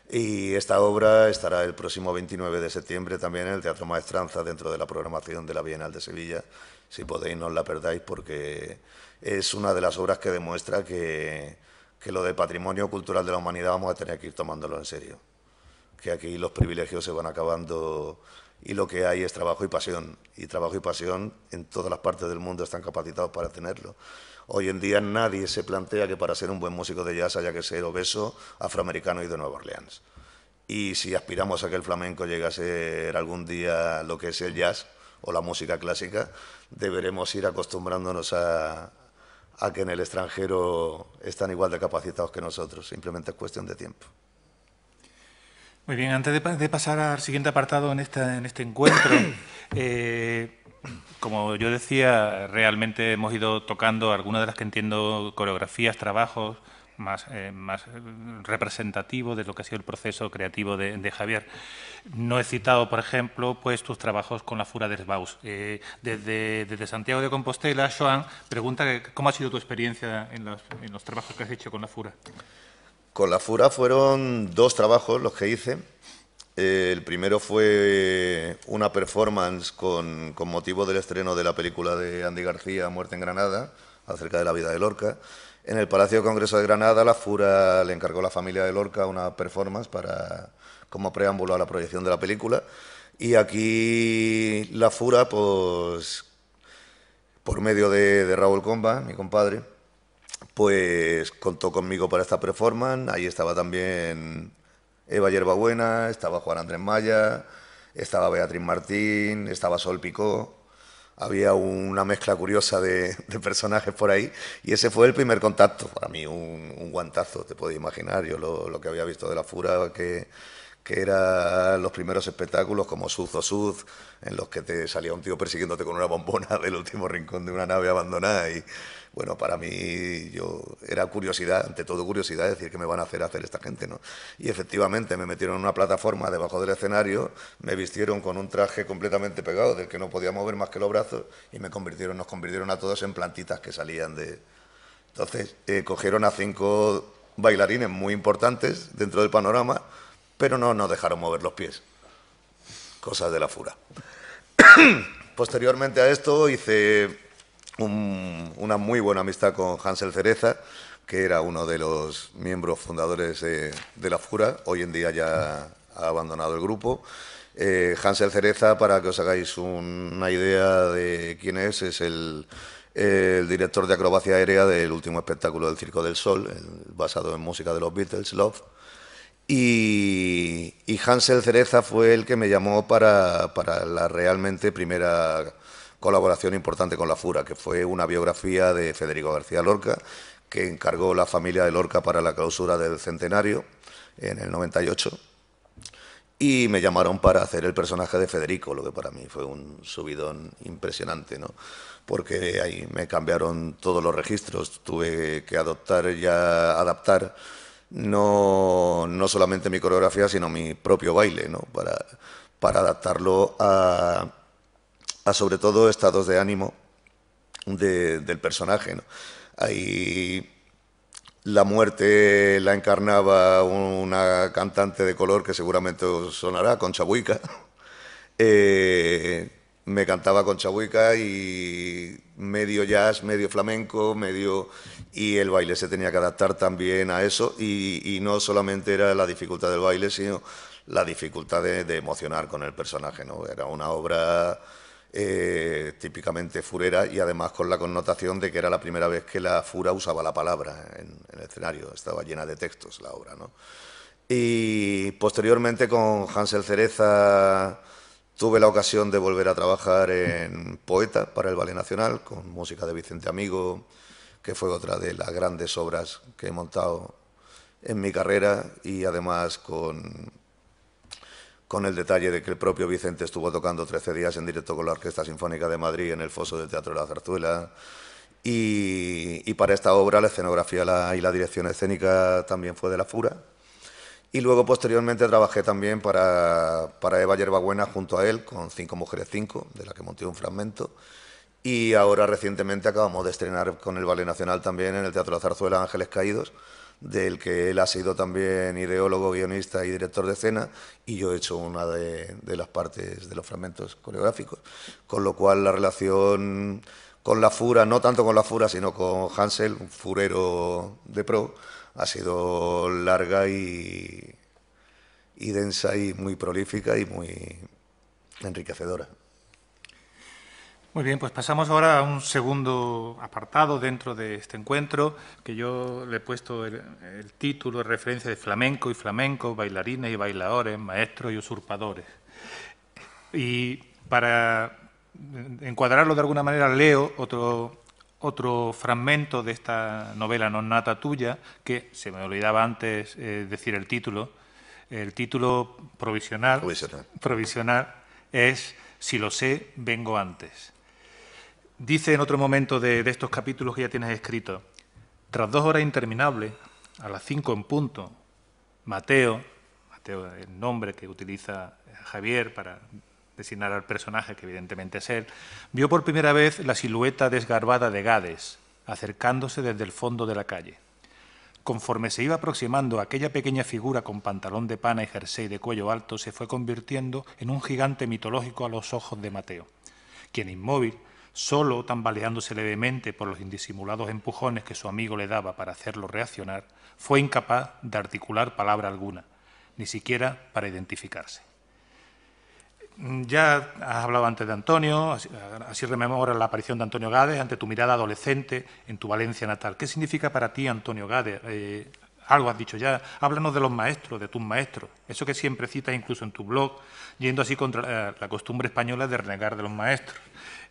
Y esta obra estará el próximo 29 de septiembre también en el Teatro Maestranza, dentro de la programación de la Bienal de Sevilla. Si podéis, no os la perdáis porque es una de las obras que demuestra que, que lo de patrimonio cultural de la humanidad vamos a tener que ir tomándolo en serio. Que aquí los privilegios se van acabando y lo que hay es trabajo y pasión. Y trabajo y pasión en todas las partes del mundo están capacitados para tenerlo. Hoy en día nadie se plantea que para ser un buen músico de jazz haya que ser obeso, afroamericano y de Nueva Orleans. Y si aspiramos a que el flamenco llegue a ser algún día lo que es el jazz o la música clásica, deberemos ir acostumbrándonos a, que en el extranjero están igual de capacitados que nosotros. Simplemente es cuestión de tiempo.
Muy bien, antes de, pasar al siguiente apartado en, este encuentro, eh, como yo decía, realmente hemos ido tocando algunas de las que entiendo coreografías, trabajos más, eh, eh, representativos de lo que ha sido el proceso creativo de, Javier. No he citado, por ejemplo, pues tus trabajos con la Fura de Sbaus. Eh, desde, Santiago de Compostela, Joan, pregunta cómo ha sido tu experiencia en los trabajos que has hecho con la Fura.
Con la Fura fueron dos trabajos los que hice. Eh, el primero fue eh, una performance con, motivo del estreno de la película de Andy García, Muerte en Granada, acerca de la vida de Lorca. En el Palacio de Congreso de Granada, la FURA le encargó a la familia de Lorca una performance para, como preámbulo a la proyección de la película. Y aquí la FURA, pues, por medio de, Raúl Comba, mi compadre, pues contó conmigo para esta performance. Ahí estaba también Eva Yerbabuena, estaba Juan Andrés Maya, estaba Beatriz Martín, estaba Sol Picó. Había una mezcla curiosa de, personajes por ahí y ese fue el primer contacto. Para mí un, guantazo, te puedes imaginar. Yo lo, lo que había visto de la Fura, que que eran los primeros espectáculos como Suz o Suz, en los que te salía un tío persiguiéndote con una bombona del último rincón de una nave abandonada. Y bueno, para mí yo era curiosidad, ante todo curiosidad, decir qué me van a hacer hacer esta gente. ¿no? Y efectivamente me metieron en una plataforma debajo del escenario, me vistieron con un traje completamente pegado, del que no podía mover más que los brazos, y me convirtieron, nos convirtieron a todos en plantitas que salían de... Entonces, eh, cogieron a cinco bailarines muy importantes dentro del panorama pero no nos dejaron mover los pies. Cosas de la fura. Posteriormente a esto hice una muy buena amistad con Hansel Cereza, que era uno de los miembros fundadores de, la Fura, hoy en día ya ha abandonado el grupo. Eh, Hansel Cereza, para que os hagáis una idea de quién es, es el, director de acrobacia aérea del último espectáculo del Circo del Sol, basado en música de los Beatles, Love. Y, Hansel Cereza fue el que me llamó para, para, la realmente primera colaboración importante con La Fura, que fue una biografía de Federico García Lorca, que encargó la familia de Lorca para la clausura del centenario en el 98. Y me llamaron para hacer el personaje de Federico, lo que para mí fue un subidón impresionante, ¿no? porque ahí me cambiaron todos los registros, tuve que adoptar ya adaptar no, no solamente mi coreografía, sino mi propio baile, ¿no? para, para adaptarlo a, sobre todo estados de ánimo del personaje. Ahí la muerte la encarnaba una cantante de color que seguramente sonará, Concha Buica, eh, me cantaba con chabuica y medio jazz, medio flamenco, medio... Y el baile se tenía que adaptar también a eso y, no solamente era la dificultad del baile, sino la dificultad de, emocionar con el personaje, ¿no? Era una obra eh, típicamente furera y además con la connotación de que era la primera vez que la fura usaba la palabra en, en el escenario, estaba llena de textos la obra, ¿no? Y posteriormente con Hansel Cereza Tuve la ocasión de volver a trabajar en Poeta para el Ballet Nacional, con música de Vicente Amigo, que fue otra de las grandes obras que he montado en mi carrera y además con, con el detalle de que el propio Vicente estuvo tocando 13 días en directo con la Orquesta Sinfónica de Madrid en el foso del Teatro de la Zarzuela. Y, para esta obra la escenografía y la dirección escénica también fue de la Fura, y luego posteriormente trabajé también para, para Eva Yerbabuena junto a él, con Cinco Mujeres Cinco, de la que monté un fragmento. Y ahora recientemente acabamos de estrenar con el Ballet Nacional también en el Teatro de La Zarzuela Ángeles Caídos, del que él ha sido también ideólogo, guionista y director de escena, y yo he hecho una de, de las partes de los fragmentos coreográficos. Con lo cual la relación con la Fura, no tanto con la Fura, sino con Hansel, un furero de pro, ha sido larga y, y densa y muy prolífica y muy enriquecedora.
Muy bien, pues pasamos ahora a un segundo apartado dentro de este encuentro, que yo le he puesto el, el título de referencia de flamenco y flamenco, bailarines y bailadores, maestros y usurpadores. Y para encuadrarlo de alguna manera, leo otro otro fragmento de esta novela no nata tuya, que se me olvidaba antes eh, decir el título. El título provisional, provisional. es Si lo sé, vengo antes. Dice en otro momento de, estos capítulos que ya tienes escrito, tras dos horas interminables, a las cinco en punto, Mateo, Mateo el nombre que utiliza Javier para designar al personaje, que evidentemente es él, vio por primera vez la silueta desgarbada de Gades, acercándose desde el fondo de la calle. Conforme se iba aproximando, aquella pequeña figura con pantalón de pana y jersey de cuello alto se fue convirtiendo en un gigante mitológico a los ojos de Mateo, quien inmóvil, solo tambaleándose levemente por los indisimulados empujones que su amigo le daba para hacerlo reaccionar, fue incapaz de articular palabra alguna, ni siquiera para identificarse. Mm, ya has hablado antes de Antonio, así, rememora la aparición de Antonio Gades ante tu mirada adolescente en tu Valencia natal. ¿Qué significa para ti Antonio Gades? Eh, algo has dicho ya. Háblanos de los maestros, de tus maestros. Eso que siempre citas incluso en tu blog, yendo así contra eh, la costumbre española de renegar de los maestros.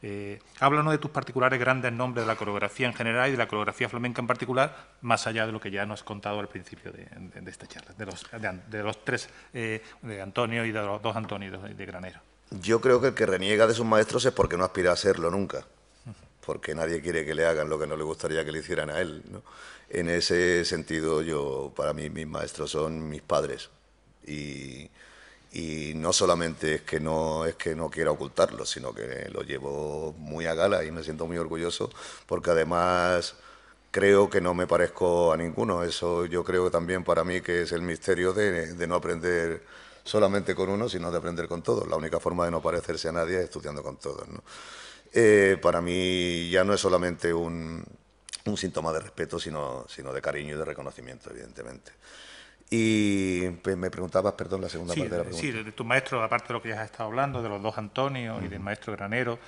Eh, háblanos de tus particulares grandes nombres de la coreografía en general y de la coreografía flamenca en particular, más allá de lo que ya nos has contado al principio de, esta charla, de los, tres, eh, de Antonio y de los dos Antonios de, Granero.
Yo creo que el que reniega de sus maestros es porque no aspira a serlo nunca, porque nadie quiere que le hagan lo que no le gustaría que le hicieran a él. En ese sentido, yo, para mí, mis maestros son mis padres. Y y no solamente es que no es que no quiera ocultarlo, sino que lo llevo muy a gala y me siento muy orgulloso porque además creo que no me parezco a ninguno. Eso yo creo también para mí que es el misterio de, no aprender solamente con uno, sino de aprender con todos. La única forma de no parecerse a nadie es estudiando con todos. ¿no? Eh, para mí ya no es solamente un, un síntoma de respeto, sino, sino de cariño y de reconocimiento, evidentemente. Y pues, me preguntabas, perdón, la segunda parte de la pregunta. Sí,
de, tu maestro, aparte de lo que ya has estado hablando, de los dos Antonio y del maestro Granero,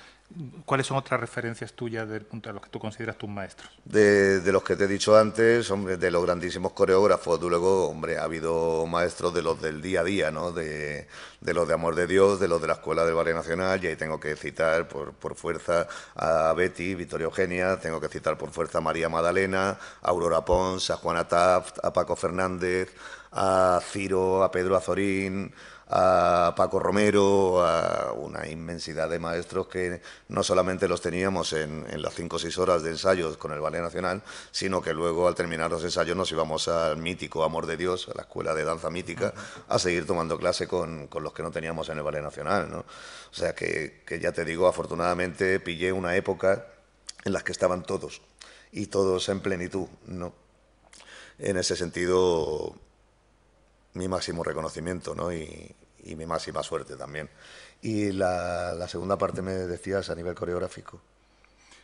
¿Cuáles son otras referencias tuyas de, los que tú consideras tus maestros?
De, los que te he dicho antes, de los grandísimos coreógrafos. Tú luego, hombre, ha habido maestros de los del día a día, ¿no? De, los de Amor de Dios, de los de la Escuela del Ballet Nacional, y ahí tengo que citar por, por fuerza a Betty, Victoria Eugenia, tengo que citar por fuerza a María Magdalena, a Aurora Pons, a Juana Taft, a Paco Fernández, a Ciro, a Pedro Azorín, a Paco Romero, a una inmensidad de maestros que no solamente los teníamos en, las cinco o seis horas de ensayos con el Ballet Nacional, sino que luego al terminar los ensayos nos íbamos al mítico Amor de Dios, a la escuela de danza mítica, a seguir tomando clase con, los que no teníamos en el Ballet Nacional. ¿no? O sea que, que ya te digo, afortunadamente pillé una época en las que estaban todos y todos en plenitud. ¿no? En ese sentido, mi máximo reconocimiento ¿no? y, y mi máxima suerte también. Y la, segunda parte me decías a nivel coreográfico.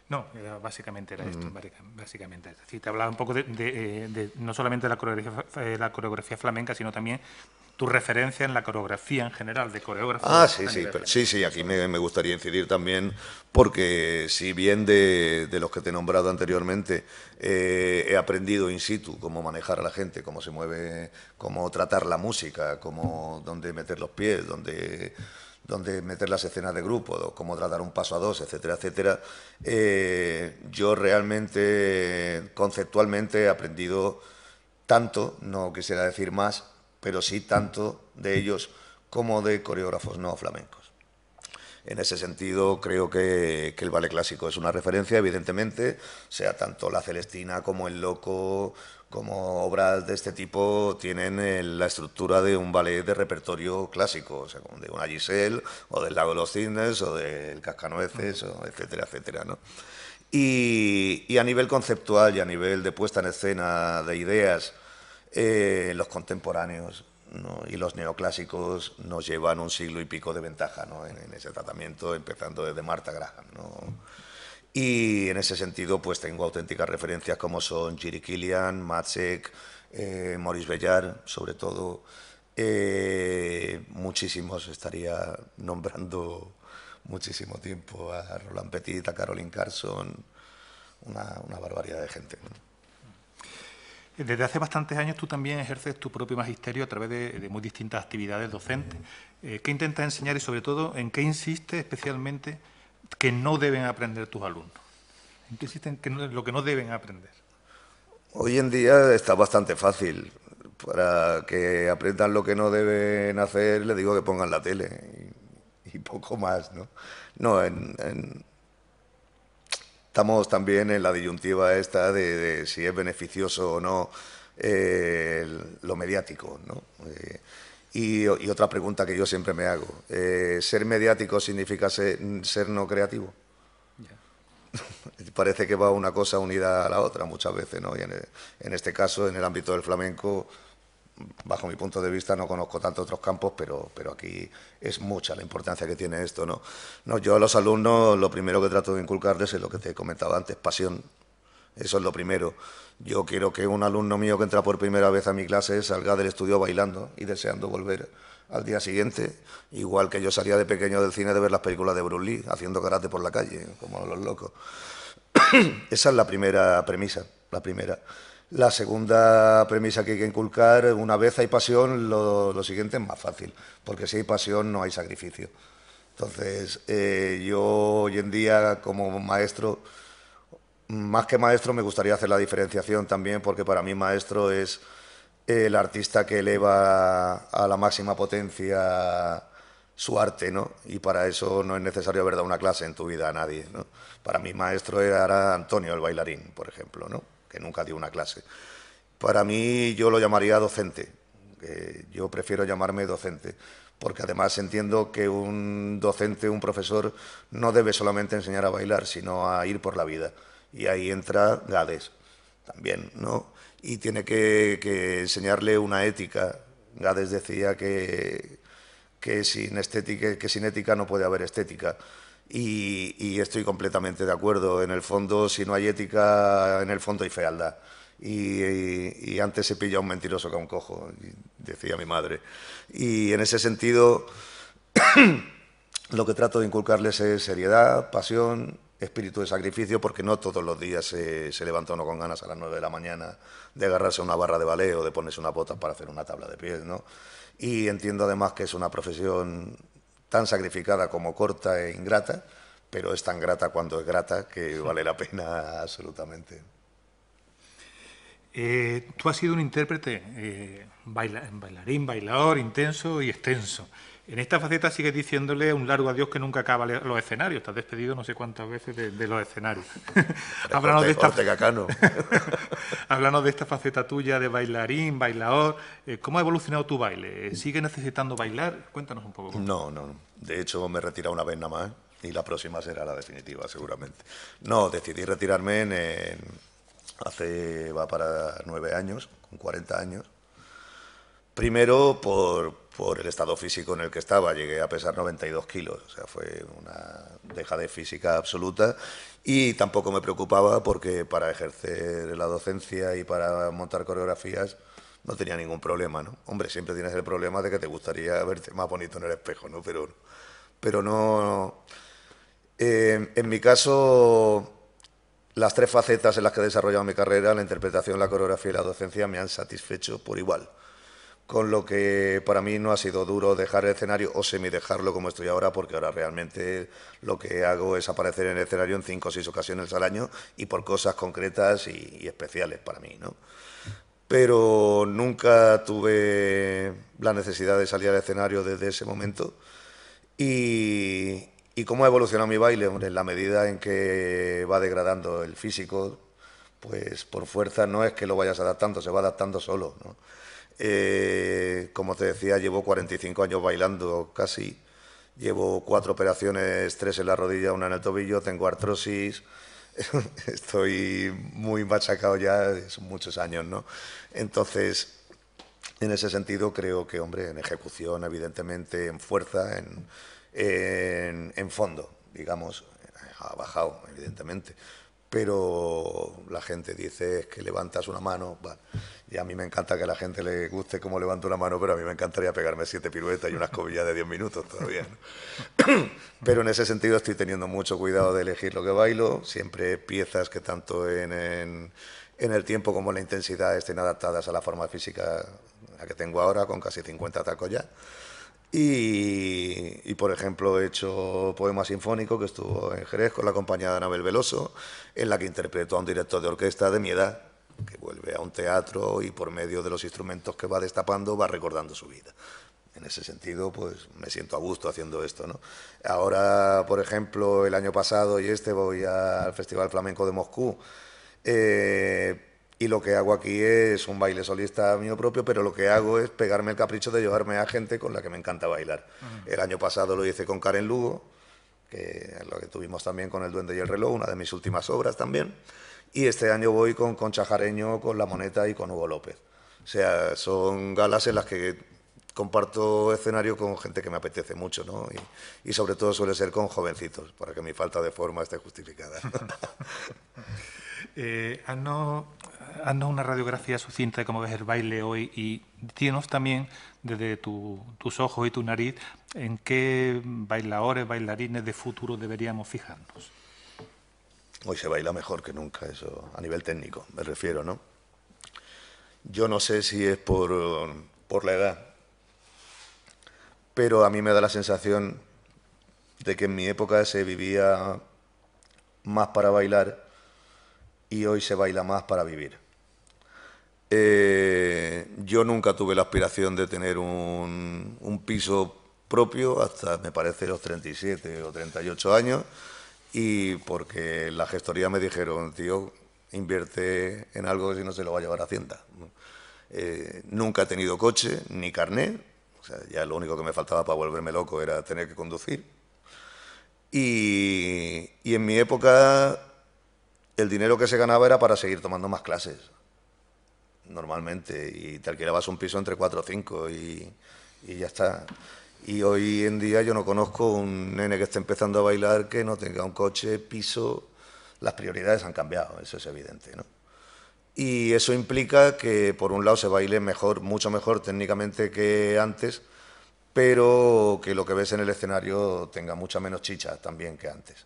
No, básicamente era esto, mm. básicamente. te hablaba un poco de, eh, no solamente de la coreografía, eh, la coreografía flamenca, sino también tu referencia en la coreografía en general, de coreógrafo. Ah, sí, sí,
sí, sí, aquí me, gustaría incidir también, porque si bien de, los que te he nombrado anteriormente eh, he aprendido in situ cómo manejar a la gente, cómo se mueve, cómo tratar la música, cómo dónde meter los pies, dónde meter las escenas de grupo, cómo tratar un paso a dos, etcétera, etcétera, eh, yo realmente, conceptualmente, he aprendido tanto, no quisiera decir más, pero sí tanto de ellos como de coreógrafos no flamencos. En ese sentido, creo que, el ballet clásico es una referencia, evidentemente, sea tanto La Celestina como El Loco, como obras de este tipo, tienen eh, la estructura de un ballet de repertorio clásico, o sea, de una Giselle, o del Lago de los Cisnes, o del Cascanueces, o etcétera, etcétera, y, y a nivel conceptual y a nivel de puesta en escena de ideas, eh, los contemporáneos y los neoclásicos nos llevan un siglo y pico de ventaja en, ese tratamiento, empezando desde Marta Graham. Y en ese sentido, pues tengo auténticas referencias como son Jiri Killian, Matzek, eh, Maurice Bellar, sobre todo. Eh, muchísimos, estaría nombrando muchísimo tiempo a Roland Petit, a Caroline Carson, una, una barbaridad de gente.
Desde hace bastantes años tú también ejerces tu propio magisterio a través de, muy distintas actividades docentes. Eh, ¿Qué intentas enseñar y, sobre todo, en qué insiste, especialmente que no deben aprender tus alumnos? ¿En qué insisten que lo que no deben aprender?
Hoy en día está bastante fácil. Para que aprendan lo que no deben hacer, Le digo que pongan la tele y, poco más, ¿no? No, en estamos también en la disyuntiva esta de, si es beneficioso o no eh, lo mediático, ¿no? Eh, y, otra pregunta que yo siempre me hago, eh, ¿ser mediático significa ser, no creativo? Parece que va una cosa unida a la otra muchas veces, ¿no? Y en este caso, en el ámbito del flamenco, bajo mi punto de vista, no conozco tanto otros campos, pero, pero aquí es mucha la importancia que tiene esto. ¿no? No, yo a los alumnos lo primero que trato de inculcarles es lo que te he comentado antes, pasión. Eso es lo primero. Yo quiero que un alumno mío que entra por primera vez a mi clase salga del estudio bailando y deseando volver al día siguiente, igual que yo salía de pequeño del cine de ver las películas de Bruce Lee haciendo karate por la calle, como los locos. Esa es la primera premisa, la primera. La segunda premisa que hay que inculcar, una vez hay pasión, lo, siguiente es más fácil, porque si hay pasión no hay sacrificio. Entonces, eh, yo hoy en día como maestro, más que maestro, me gustaría hacer la diferenciación también, porque para mí maestro es el artista que eleva a la máxima potencia su arte, ¿no? Y para eso no es necesario haber dado una clase en tu vida a nadie, ¿no? Para mí maestro era Antonio el bailarín, por ejemplo, ¿no? que nunca dio una clase. Para mí yo lo llamaría docente, yo prefiero llamarme docente, porque además entiendo que un docente, un profesor, no debe solamente enseñar a bailar, sino a ir por la vida. Y ahí entra Gades también, ¿no? Y tiene que, enseñarle una ética. Gades decía que, que sin estética, que sin ética no puede haber estética. Y, estoy completamente de acuerdo. En el fondo, si no hay ética, en el fondo hay fealdad. Y, antes se pilla un mentiroso que un cojo, decía mi madre. Y en ese sentido, lo que trato de inculcarles es seriedad, pasión, espíritu de sacrificio, porque no todos los días se, se levanta uno con ganas a las 9 de la mañana de agarrarse a una barra de ballet o de ponerse una bota para hacer una tabla de pies. ¿no? Y entiendo además que es una profesión tan sacrificada como corta e ingrata, pero es tan grata cuando es grata que vale la pena absolutamente.
Eh, tú has sido un intérprete, eh, bailarín, bailador, intenso y extenso. En esta faceta sigue diciéndole un largo adiós que nunca acaba los escenarios. Estás despedido no sé cuántas veces de, los escenarios. Háblanos, de esta, de esta faceta tuya de bailarín, bailador. Eh, ¿Cómo ha evolucionado tu baile? Eh, ¿Sigue necesitando bailar? Cuéntanos un
poco. No, no. De hecho, me he retirado una vez nada más y la próxima será la definitiva, seguramente. No, decidí retirarme en, hace, va para nueve años, con 40 años. Primero por, por el estado físico en el que estaba. Llegué a pesar 92 kilos, o sea, fue una deja de física absoluta y tampoco me preocupaba porque para ejercer la docencia y para montar coreografías no tenía ningún problema, ¿no? Hombre, siempre tienes el problema de que te gustaría verte más bonito en el espejo, ¿no? Pero, pero no... Eh, en mi caso, las tres facetas en las que he desarrollado mi carrera, la interpretación, la coreografía y la docencia, me han satisfecho por igual con lo que para mí no ha sido duro dejar el escenario o semi dejarlo como estoy ahora, porque ahora realmente lo que hago es aparecer en el escenario en cinco o seis ocasiones al año y por cosas concretas y, especiales para mí, ¿no? Pero nunca tuve la necesidad de salir al escenario desde ese momento. Y, cómo ha evolucionado mi baile, en la medida en que va degradando el físico, pues por fuerza no es que lo vayas adaptando, se va adaptando solo, eh, como te decía, llevo 45 años bailando casi. Llevo cuatro operaciones, tres en la rodilla, una en el tobillo, tengo artrosis, estoy muy machacado ya, son muchos años, ¿no? Entonces, en ese sentido creo que, hombre, en ejecución, evidentemente, en fuerza, en, en fondo, digamos, ha bajado, evidentemente, pero la gente dice que levantas una mano, y a mí me encanta que a la gente le guste cómo levanto una mano, pero a mí me encantaría pegarme siete piruetas y una escobilla de diez minutos todavía. pero en ese sentido estoy teniendo mucho cuidado de elegir lo que bailo, siempre piezas que tanto en, el tiempo como en la intensidad estén adaptadas a la forma física la que tengo ahora, con casi 50 tacos ya. Y, por ejemplo, he hecho Poema Sinfónico, que estuvo en Jerez con la compañía de Anabel Veloso, en la que interpreto a un director de orquesta de mi edad, que vuelve a un teatro y por medio de los instrumentos que va destapando va recordando su vida. En ese sentido, pues me siento a gusto haciendo esto. ¿no? Ahora, por ejemplo, el año pasado y este voy al Festival Flamenco de Moscú. Eh, y lo que hago aquí es un baile solista mío propio, pero lo que hago es pegarme el capricho de llevarme a gente con la que me encanta bailar. El año pasado lo hice con Karen Lugo, que lo que tuvimos también con El Duende y el Reloj, una de mis últimas obras también. Y este año voy con Concha Jareño, con La Moneta y con Hugo López. O sea, son galas en las que comparto escenario con gente que me apetece mucho, ¿no? Y, sobre todo suele ser con jovencitos, para que mi falta de forma esté justificada.
eh, no haznos una radiografía sucinta de cómo ves el baile hoy y tienes también desde tus ojos y tu nariz en qué bailadores, bailarines de futuro deberíamos
fijarnos. Hoy se baila mejor que nunca, eso a nivel técnico, me refiero, ¿no? Yo no sé si es por, por la edad, pero a mí me da la sensación de que en mi época se vivía más para bailar y hoy se baila más para vivir. Eh, yo nunca tuve la aspiración de tener un, piso propio hasta, me parece, los 37 o 38 años y porque la gestoría me dijeron, tío, invierte en algo que si no se lo va a llevar a Hacienda. Eh, nunca he tenido coche ni carnet, o sea, ya lo único que me faltaba para volverme loco era tener que conducir. Y, y en mi época el dinero que se ganaba era para seguir tomando más clases normalmente y te alquilabas un piso entre 4 o 5 y, y ya está. Y hoy en día yo no conozco un nene que esté empezando a bailar que no tenga un coche, piso. Las prioridades han cambiado, eso es evidente. ¿no? Y eso implica que, por un lado, se baile mejor, mucho mejor técnicamente que antes, pero que lo que ves en el escenario tenga mucha menos chicha también que antes.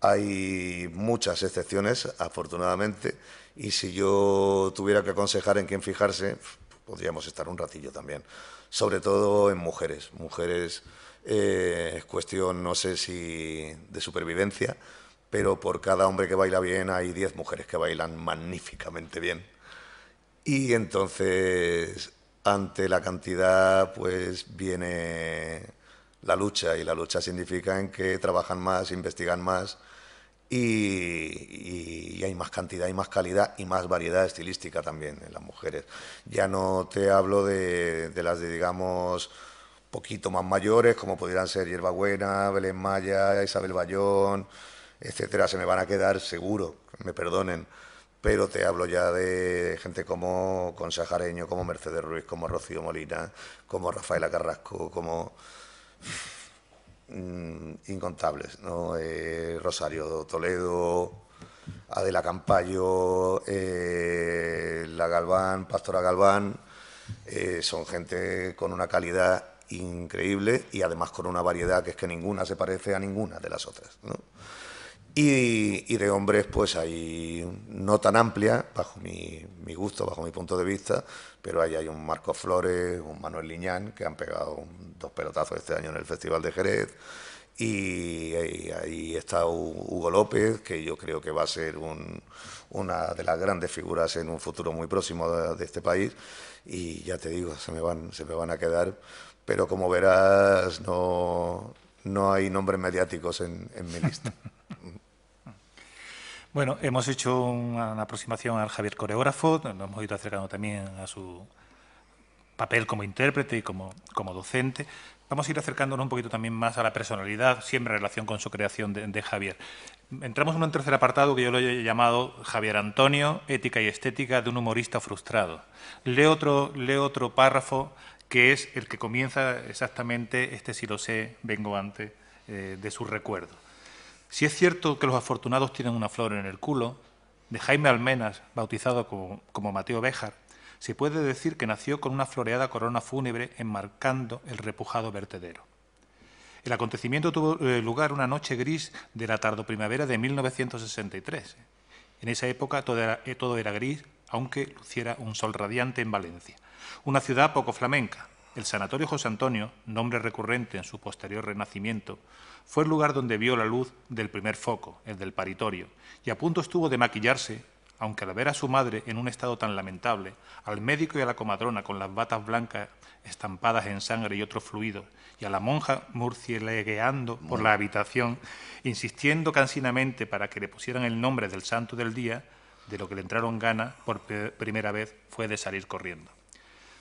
Hay muchas excepciones, afortunadamente, y si yo tuviera que aconsejar en quién fijarse, podríamos estar un ratillo también. Sobre todo en mujeres. Mujeres eh, es cuestión, no sé si de supervivencia, pero por cada hombre que baila bien hay 10 mujeres que bailan magníficamente bien. Y entonces, ante la cantidad, pues viene la lucha y la lucha significa en que trabajan más, investigan más y, hay más cantidad y más calidad y más variedad estilística también en las mujeres. Ya no te hablo de, las de, digamos, poquito más mayores, como pudieran ser Buena, Belén Maya, Isabel Bayón, etcétera. Se me van a quedar seguro, me perdonen pero te hablo ya de gente como Consajareño, como Mercedes Ruiz, como Rocío Molina, como Rafaela Carrasco, como Mm, incontables, ¿no? Eh, Rosario Toledo, Adela Campayo, eh, La Galván, Pastora Galván, eh, son gente con una calidad increíble y además con una variedad que es que ninguna se parece a ninguna de las otras. Y, de hombres, pues hay no tan amplia, bajo mi, gusto, bajo mi punto de vista, pero ahí hay un Marcos Flores, un Manuel Liñán, que han pegado dos pelotazos este año en el Festival de Jerez, y, ahí está Hugo López, que yo creo que va a ser una de las grandes figuras en un futuro muy próximo de, este país, y ya te digo, se me van, se me van a quedar, pero como verás, no, no hay nombres mediáticos en, en mi lista.
Bueno, hemos hecho una, aproximación al Javier coreógrafo, nos hemos ido acercando también a su papel como intérprete y como, docente, Vamos a ir acercándonos un poquito también más a la personalidad, siempre en relación con su creación de, Javier. Entramos en un tercer apartado que yo lo he llamado Javier Antonio, ética y estética de un humorista frustrado. Leo otro, leo otro párrafo que es el que comienza exactamente, este si lo sé, vengo antes, eh, de su recuerdo. Si es cierto que los afortunados tienen una flor en el culo, de Jaime Almenas, bautizado como, Mateo Béjar, se puede decir que nació con una floreada corona fúnebre enmarcando el repujado vertedero. El acontecimiento tuvo eh, lugar una noche gris de la primavera de 1963. En esa época todo eh, todo era gris, aunque luciera un sol radiante en Valencia, una ciudad poco flamenca. El Sanatorio José Antonio, nombre recurrente en su posterior renacimiento, fue el lugar donde vio la luz del primer foco, el del paritorio, y a punto estuvo de maquillarse, aunque al ver a su madre en un estado tan lamentable, al médico y a la comadrona con las batas blancas estampadas en sangre y otros fluidos, y a la monja murciélagueando por la habitación, insistiendo cansinamente para que le pusieran el nombre del santo del día, de lo que le entraron ganas por primera vez fue de salir corriendo.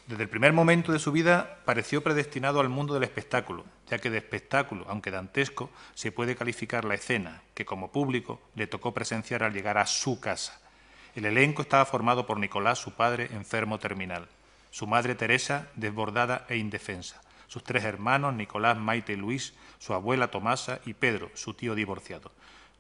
Desde el primer momento de su vida pareció predestinado al mundo del espectáculo, ya que de espectáculo, aunque dantesco, se puede calificar la escena, que como público le tocó presenciar al llegar a su casa. El elenco estaba formado por Nicolás, su padre, enfermo terminal, su madre Teresa, desbordada e indefensa, sus tres hermanos, Nicolás, Maite y Luis, su abuela Tomasa y Pedro, su tío divorciado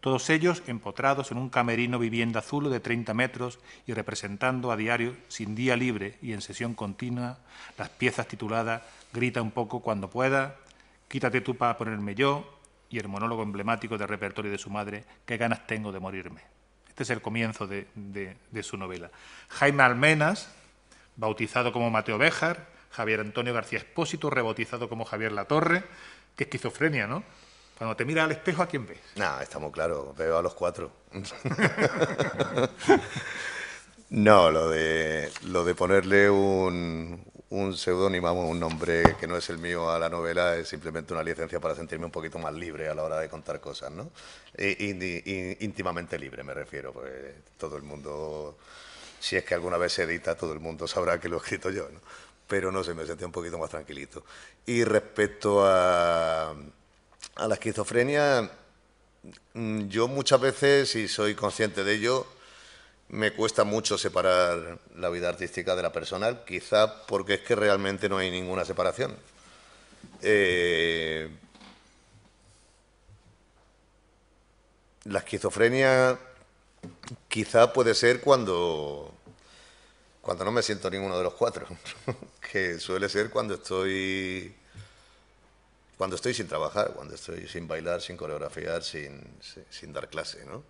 todos ellos empotrados en un camerino vivienda azul de 30 metros y representando a diario, sin día libre y en sesión continua, las piezas tituladas Grita un poco cuando pueda, Quítate tu para ponerme yo y el monólogo emblemático del repertorio de su madre, Qué ganas tengo de morirme. Este es el comienzo de, su novela. Jaime Almenas, bautizado como Mateo Béjar, Javier Antonio García Espósito, rebautizado como Javier Latorre, qué esquizofrenia, ¿no? Cuando te miras al espejo, ¿a quién ves?
No, estamos claros, veo a los cuatro. no, lo de, ponerle un, pseudónimo, un nombre que no es el mío a la novela, es simplemente una licencia para sentirme un poquito más libre a la hora de contar cosas, ¿no? íntimamente libre, me refiero, pues, todo el mundo, si es que alguna vez se edita, todo el mundo sabrá que lo he escrito yo, Pero no sé, me sentí un poquito más tranquilito. Y respecto a a la esquizofrenia mm, yo muchas veces, y soy consciente de ello, me cuesta mucho separar la vida artística de la personal, quizá porque es que realmente no hay ninguna separación. Eh, la esquizofrenia quizá puede ser cuando, cuando no me siento ninguno de los cuatro, que suele ser cuando estoy cuando estoy sin trabajar, cuando estoy sin bailar, sin coreografiar, sin, sin dar clase, ¿no?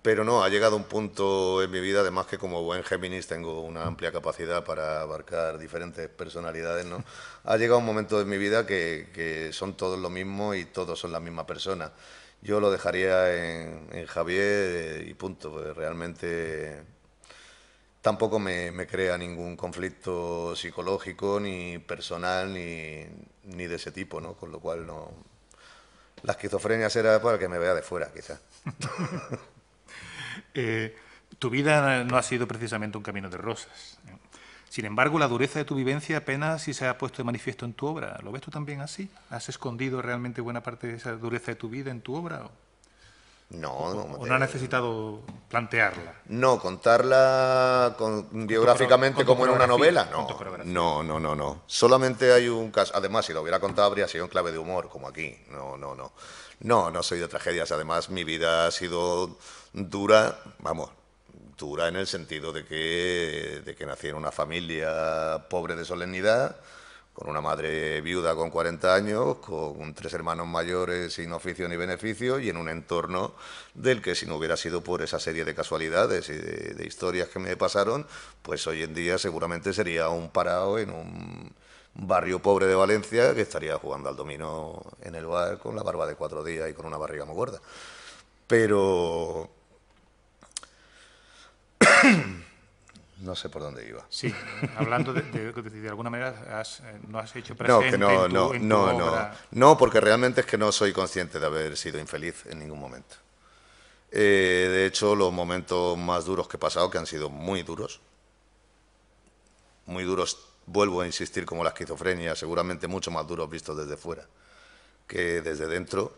Pero no, ha llegado un punto en mi vida, además que como buen Géminis tengo una amplia capacidad para abarcar diferentes personalidades, ¿no? Ha llegado un momento en mi vida que, que son todos lo mismo y todos son la misma persona. Yo lo dejaría en, en Javier eh, y punto, pues, realmente tampoco me, crea ningún conflicto psicológico, ni personal, ni, de ese tipo, ¿no? Con lo cual no. La esquizofrenia será para que me vea de fuera, quizás.
Eh, tu vida no ha sido precisamente un camino de rosas. Sin embargo, la dureza de tu vivencia apenas si se ha puesto de manifiesto en tu obra. ¿Lo ves tú también así? ¿Has escondido realmente buena parte de esa dureza de tu vida en tu obra?
No, no. ha necesitado plantearla. No, contarla biográficamente como en una novela. No, no, no, no, Solamente hay un caso. Además, si lo hubiera contado, habría sido un clave de humor, como aquí. No, no, no. No, no soy de tragedias. Además, mi vida ha sido dura, vamos, dura en el sentido de que, de que nací en una familia pobre de solemnidad con una madre viuda con 40 años, con tres hermanos mayores sin oficio ni beneficio y en un entorno del que si no hubiera sido por esa serie de casualidades y de, historias que me pasaron, pues hoy en día seguramente sería un parado en un barrio pobre de Valencia que estaría jugando al dominó en el bar con la barba de cuatro días y con una barriga muy gorda. Pero... No sé por dónde iba. Sí,
hablando de, alguna manera eh, no has hecho presente. No, no, no, no,
no, porque realmente es que no soy consciente de haber sido infeliz en ningún momento. Eh, de hecho, los momentos más duros que he pasado, que han sido muy duros, muy duros, vuelvo a insistir, como la esquizofrenia, seguramente mucho más duros vistos desde fuera que desde dentro.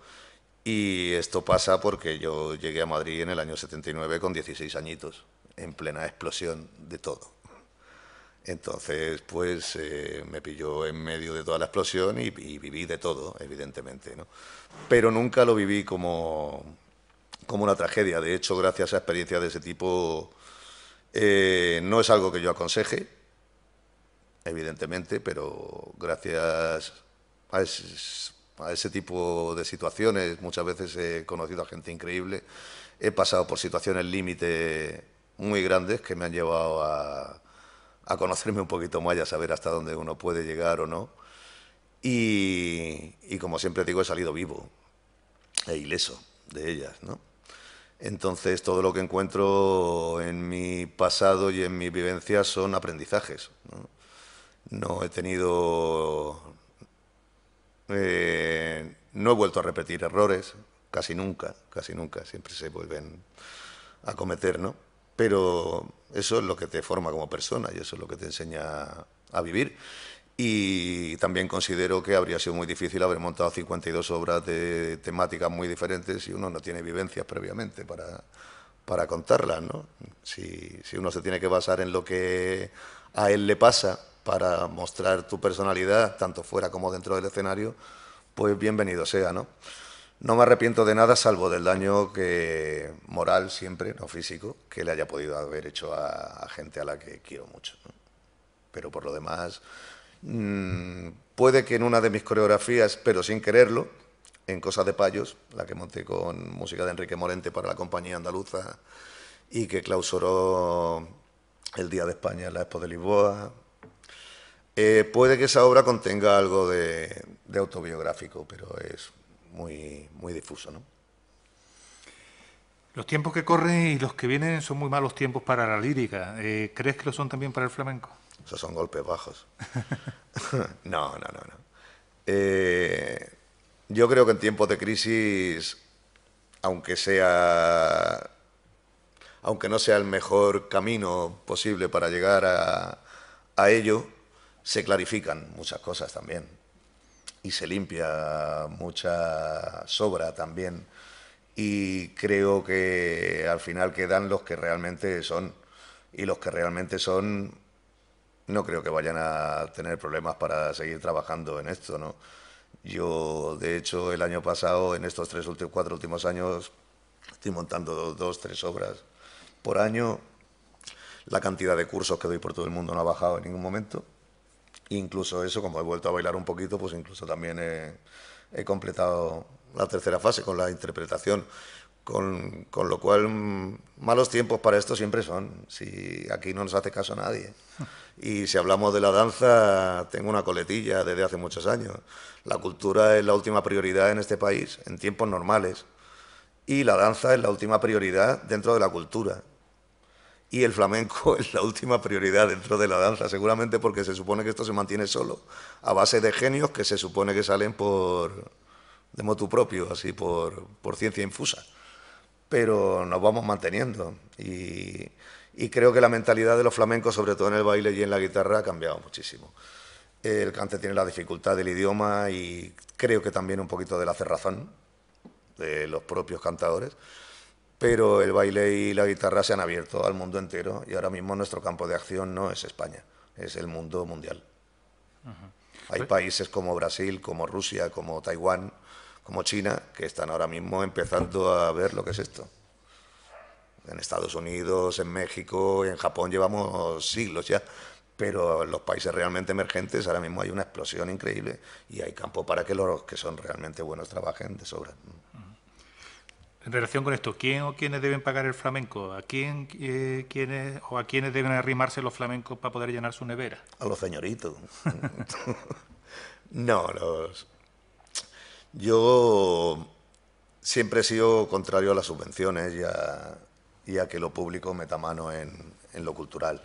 Y esto pasa porque yo llegué a Madrid en el año 79 con 16 añitos en plena explosión de todo. Entonces, pues eh, me pilló en medio de toda la explosión y, viví de todo, evidentemente. Pero nunca lo viví como, como una tragedia. De hecho, gracias a experiencias de ese tipo, eh, no es algo que yo aconseje, evidentemente, pero gracias a a ese tipo de situaciones, muchas veces he conocido a gente increíble, he pasado por situaciones límite muy grandes que me han llevado a, conocerme un poquito más y a saber hasta dónde uno puede llegar o no. Y, como siempre digo, he salido vivo e ileso de ellas, ¿no? Entonces, todo lo que encuentro en mi pasado y en mi vivencia son aprendizajes. No, he tenido. Eh, no he vuelto a repetir errores, casi nunca, casi nunca, siempre se vuelven a cometer, ¿no? pero eso es lo que te forma como persona y eso es lo que te enseña a vivir. Y también considero que habría sido muy difícil haber montado 52 obras de temáticas muy diferentes si uno no tiene vivencias previamente para, para contarlas. ¿no? Si, si uno se tiene que basar en lo que a él le pasa para mostrar tu personalidad, tanto fuera como dentro del escenario, pues bienvenido sea. ¿no? No me arrepiento de nada salvo del daño que moral siempre, no físico, que le haya podido haber hecho a, gente a la que quiero mucho. Pero por lo demás, mm, puede que en una de mis coreografías, pero sin quererlo, en Cosas de Payos, la que monté con música de Enrique Morente para la compañía andaluza y que clausuró el Día de España en la Expo de Lisboa, eh, puede que esa obra contenga algo de autobiográfico, pero es muy, difuso. ¿no?
Los tiempos que corren y los que vienen son muy malos tiempos para la lírica. Eh, ¿Crees que lo son también para el flamenco?
Esos son golpes bajos. no, no, no. no. Eh, yo creo que en tiempos de crisis, aunque sea aunque no sea el mejor camino posible para llegar a ello, se clarifican muchas cosas también y se limpia mucha sobra también. Y creo que al final quedan los que realmente son. Y los que realmente son, no creo que vayan a tener problemas para seguir trabajando en esto, ¿no? Yo, de hecho, el año pasado, en estos tres últimos, cuatro últimos años, estoy montando dos, tres obras por año. La cantidad de cursos que doy por todo el mundo no ha bajado en ningún momento. Incluso eso, como he vuelto a bailar un poquito, pues incluso también he, completado la tercera fase con la interpretación. Con, con, lo cual, mm, malos tiempos para esto siempre son. Si aquí no nos hace caso nadie. Y si hablamos de la danza, tengo una coletilla desde hace muchos años. La cultura es la última prioridad en este país, en tiempos normales. Y la danza es la última prioridad dentro de la cultura y el flamenco es la última prioridad dentro de la danza, seguramente porque se supone que esto se mantiene solo, a base de genios que se supone que salen por de motu propio, así por, por ciencia infusa. Pero nos vamos manteniendo y, y, creo que la mentalidad de los flamencos, sobre todo en el baile y en la guitarra, ha cambiado muchísimo. El cante tiene la dificultad del idioma y creo que también un poquito de la cerrazón de los propios cantadores pero el baile y la guitarra se han abierto al mundo entero y ahora mismo nuestro campo de acción no es España, es el mundo mundial. Hay pues países como Brasil, como Rusia, como Taiwán, como China, que están ahora mismo empezando a ver lo que es esto. En Estados Unidos, en México, en Japón llevamos siglos ya, pero en los países realmente emergentes ahora mismo hay una explosión increíble y hay campo para que los que son realmente buenos trabajen de sobra.
En relación con esto, ¿quién o quiénes deben pagar el flamenco? ¿A quién eh, quiénes, o a quiénes deben arrimarse los flamencos para poder llenar su nevera?
A los señoritos. no, los... Yo siempre he sido contrario a las subvenciones y a, que lo público meta mano en, lo cultural.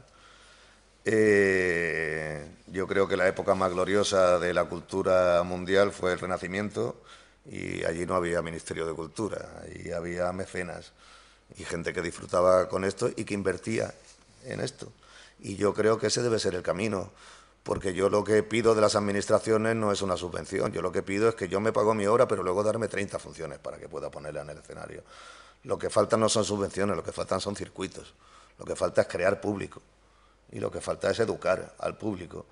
Eh, yo creo que la época más gloriosa de la cultura mundial fue el Renacimiento y allí no había Ministerio de Cultura, y había mecenas y gente que disfrutaba con esto y que invertía en esto. Y yo creo que ese debe ser el camino, porque yo lo que pido de las administraciones no es una subvención, yo lo que pido es que yo me pago mi obra, pero luego darme 30 funciones para que pueda ponerla en el escenario. Lo que falta no son subvenciones, lo que faltan son circuitos, lo que falta es crear público y lo que falta es educar al público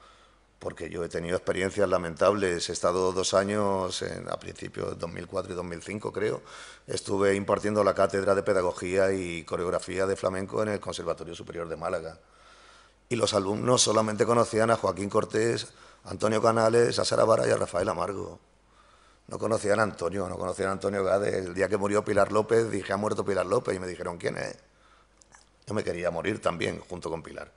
porque yo he tenido experiencias lamentables. He estado dos años, a principios de 2004 y 2005 creo, estuve impartiendo la cátedra de Pedagogía y Coreografía de Flamenco en el Conservatorio Superior de Málaga. Y los alumnos solamente conocían a Joaquín Cortés, Antonio Canales, a Sara Vara y a Rafael Amargo. No conocían a Antonio, no conocían a Antonio Gades. El día que murió Pilar López dije, ha muerto Pilar López, y me dijeron, ¿quién es? Yo me quería morir también, junto con Pilar.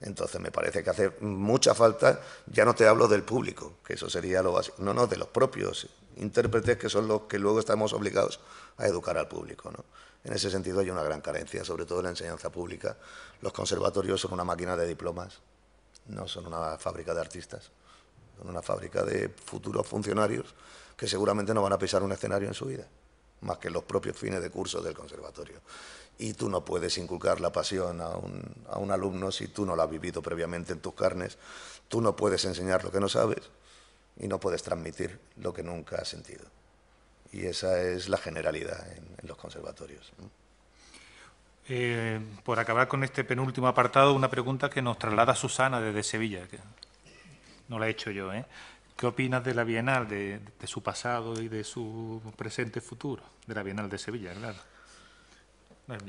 Entonces me parece que hace mucha falta, ya no te hablo del público, que eso sería lo básico, no, no, de los propios intérpretes que son los que luego estamos obligados a educar al público. En ese sentido hay una gran carencia, sobre todo en la enseñanza pública. Los conservatorios son una máquina de diplomas, no son una fábrica de artistas, son una fábrica de futuros funcionarios que seguramente no van a pisar un escenario en su vida, más que los propios fines de curso del conservatorio y tú no puedes inculcar la pasión a un, alumno si tú no la has vivido previamente en tus carnes, tú no puedes enseñar lo que no sabes y no puedes transmitir lo que nunca has sentido. Y esa es la generalidad en, los conservatorios.
Eh, por acabar con este penúltimo apartado, una pregunta que nos traslada Susana desde Sevilla, que no la he hecho yo. ¿eh? ¿Qué opinas de la Bienal, de, de su pasado y de su presente futuro? De la Bienal de Sevilla, claro.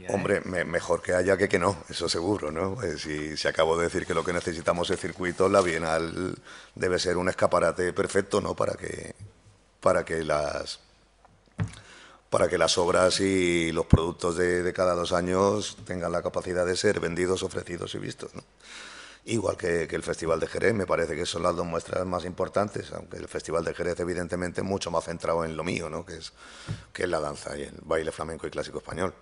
Hombre,
mejor que haya que que no, eso seguro, ¿no? Pues si se de decir que lo que necesitamos es circuito, la Bienal debe ser un escaparate perfecto, ¿no? Para que, para que las para que las obras y los productos de, cada dos años tengan la capacidad de ser vendidos, ofrecidos y vistos, ¿no? Igual que, el Festival de Jerez, me parece que son las dos muestras más importantes, aunque el Festival de Jerez evidentemente mucho más centrado en lo mío, ¿no? que, es, que es la danza y el baile flamenco y clásico español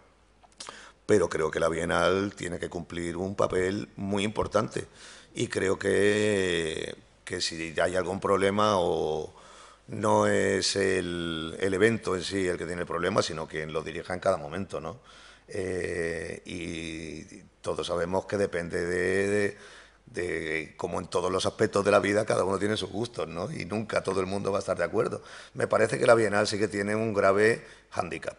pero creo que la Bienal tiene que cumplir un papel muy importante y creo que, que si hay algún problema o no es el, evento en sí el que tiene el problema, sino quien lo dirija en cada momento, eh, y todos sabemos que depende de, como en todos los aspectos de la vida cada uno tiene sus gustos, ¿no? Y nunca todo el mundo va a estar de acuerdo. Me parece que la Bienal sí que tiene un grave hándicap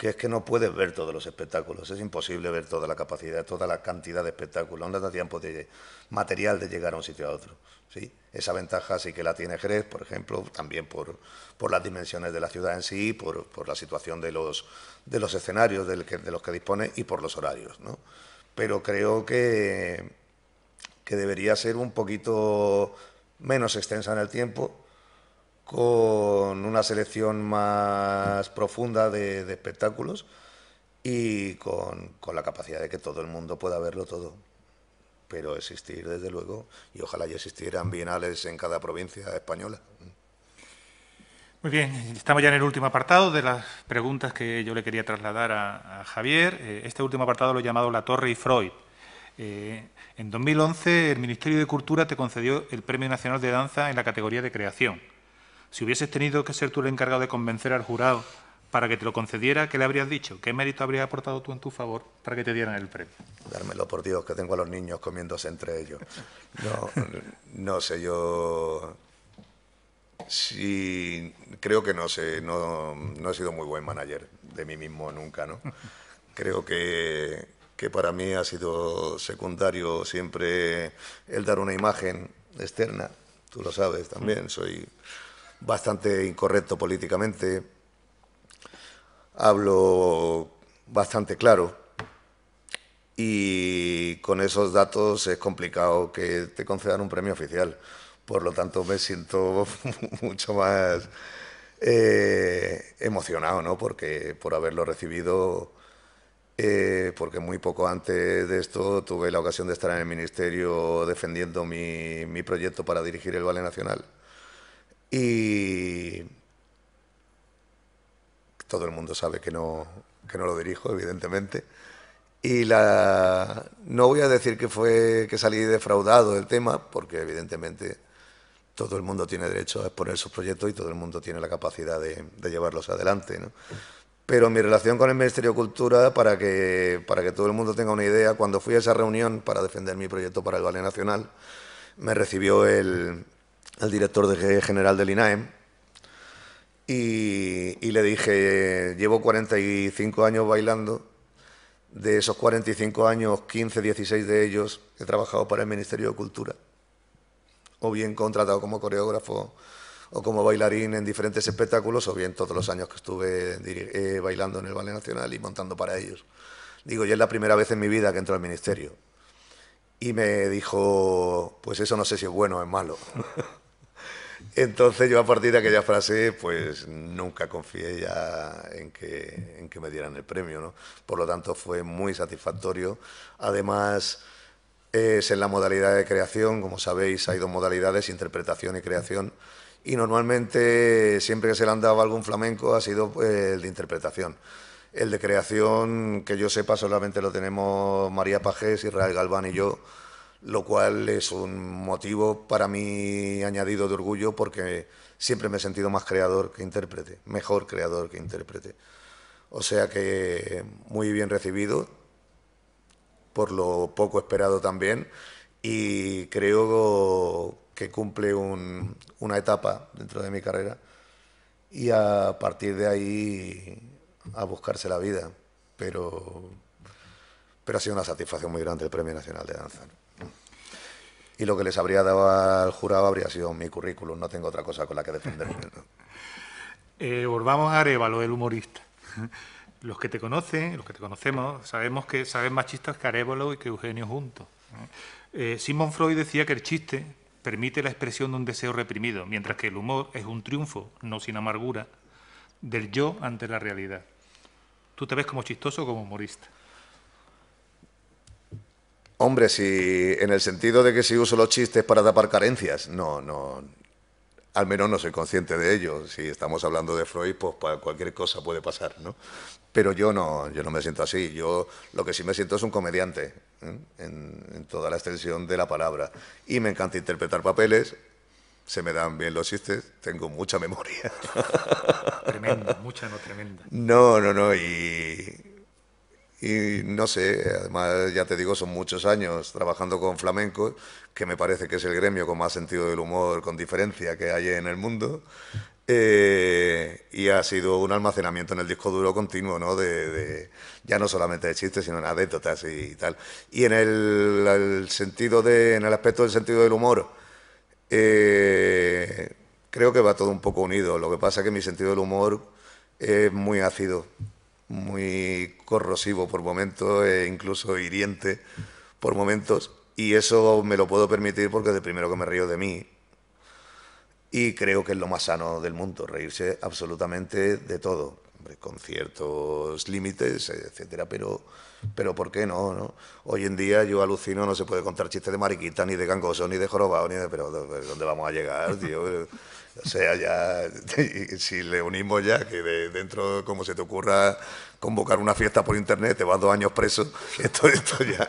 que es que no puedes ver todos los espectáculos, es imposible ver toda la capacidad, toda la cantidad de espectáculos, no da tiempo de material de llegar a un sitio a otro. ¿sí? Esa ventaja sí que la tiene Jerez, por ejemplo, también por, por las dimensiones de la ciudad en sí, por, la situación de los, de los escenarios de los que dispone y por los horarios. ¿no? Pero creo que, que debería ser un poquito menos extensa en el tiempo con una selección más profunda de, espectáculos y con, la capacidad de que todo el mundo pueda verlo todo. Pero existir, desde luego, y ojalá ya existieran bienales en cada provincia española.
Muy bien, estamos ya en el último apartado de las preguntas que yo le quería trasladar a, Javier. Eh, este último apartado lo he llamado La Torre y Freud. Eh, en 2011, el Ministerio de Cultura te concedió el Premio Nacional de Danza en la categoría de creación. Si hubieses tenido que ser tú el encargado de convencer al jurado para que te lo concediera, ¿qué le habrías dicho? ¿Qué mérito habrías aportado tú en tu favor para que te dieran el premio?
Dármelo, por Dios, que tengo a los niños comiéndose entre ellos. No, no sé, yo... Sí, creo que no sé, no, he sido muy buen manager de mí mismo nunca, ¿no? Creo que, que para mí ha sido secundario siempre el dar una imagen externa, tú lo sabes también, soy bastante incorrecto políticamente, hablo bastante claro y con esos datos es complicado que te concedan un premio oficial. Por lo tanto, me siento mucho más eh, emocionado, ¿no? Porque por haberlo recibido, eh, porque muy poco antes de esto tuve la ocasión de estar en el ministerio defendiendo mi, proyecto para dirigir el Vale Nacional. Y todo el mundo sabe que no, no lo dirijo, evidentemente. Y la, no voy a decir que, fue, que salí defraudado del tema, porque evidentemente todo el mundo tiene derecho a exponer sus proyectos y todo el mundo tiene la capacidad de, llevarlos adelante. Pero mi relación con el Ministerio de Cultura, para que, para que todo el mundo tenga una idea, cuando fui a esa reunión para defender mi proyecto para el Ballet Nacional, me recibió el, al director de general del INAEM, y, le dije, llevo 45 años bailando, de esos 45 años, 15, 16 de ellos he trabajado para el Ministerio de Cultura, o bien contratado como coreógrafo o como bailarín en diferentes espectáculos, o bien todos los años que estuve eh, bailando en el Ballet Nacional y montando para ellos. Digo, ya es la primera vez en mi vida que entro al Ministerio. Y me dijo, pues eso no sé si es bueno o es malo. Entonces yo a partir de aquella frase pues nunca confié ya en que, me dieran el premio, ¿no? Por lo tanto fue muy satisfactorio. Además es en la modalidad de creación, como sabéis hay dos modalidades, interpretación y creación, y normalmente siempre que se le han dado algún flamenco ha sido eh, el de interpretación. El de creación, que yo sepa, solamente lo tenemos María Pajés, Israel Galván y yo, lo cual es un motivo para mí añadido de orgullo porque siempre me he sentido más creador que intérprete, mejor creador que intérprete. O sea que muy bien recibido, por lo poco esperado también, y creo que cumple una etapa dentro de mi carrera y a partir de ahí a buscarse la vida. Pero, pero ha sido una satisfacción muy grande el Premio Nacional de Danza y lo que les habría dado al jurado habría sido mi currículum, no tengo otra cosa con la que defenderme.
Eh, volvamos a Arevalo, el humorista. Los que te conocen, los que te conocemos, sabemos que saben más chistes que Arevalo y que Eugenio juntos. Eh, eh Simon Freud decía que el chiste permite la expresión de un deseo reprimido, mientras que el humor es un triunfo, no sin amargura, del yo ante la realidad. ¿Tú te ves como chistoso o como humorista?
Hombre, si en el sentido de que si uso los chistes para tapar carencias, no, no, al menos no soy consciente de ello. Si estamos hablando de Freud, pues, pues cualquier cosa puede pasar, ¿no? Pero yo no, yo no me siento así. Yo lo que sí me siento es un comediante, ¿eh? en, en, toda la extensión de la palabra. Y me encanta interpretar papeles, se me dan bien los chistes, tengo mucha memoria. Tremenda, mucha no tremenda. No, no, no, y y no sé, además ya te digo, son muchos años trabajando con Flamenco, que me parece que es el gremio con más sentido del humor, con diferencia, que hay en el mundo. Eh, y ha sido un almacenamiento en el disco duro continuo, ¿no? De, ya no solamente de chistes, sino de anécdotas y, tal. Y en el, sentido de, en el aspecto del sentido del humor, eh, creo que va todo un poco unido. Lo que pasa es que mi sentido del humor es muy ácido muy corrosivo por momentos, e incluso hiriente por momentos. Y eso me lo puedo permitir porque de primero que me río de mí. Y creo que es lo más sano del mundo, reírse absolutamente de todo, con ciertos límites, etcétera, pero, pero ¿por qué no, no? Hoy en día yo alucino, no se puede contar chistes de mariquita, ni de gangoso, ni de jorobado, ni de... Pero ¿dónde vamos a llegar, tío? O sea, ya, si le unimos ya, que de dentro, como se te ocurra convocar una fiesta por internet, te vas dos años preso, esto, ya.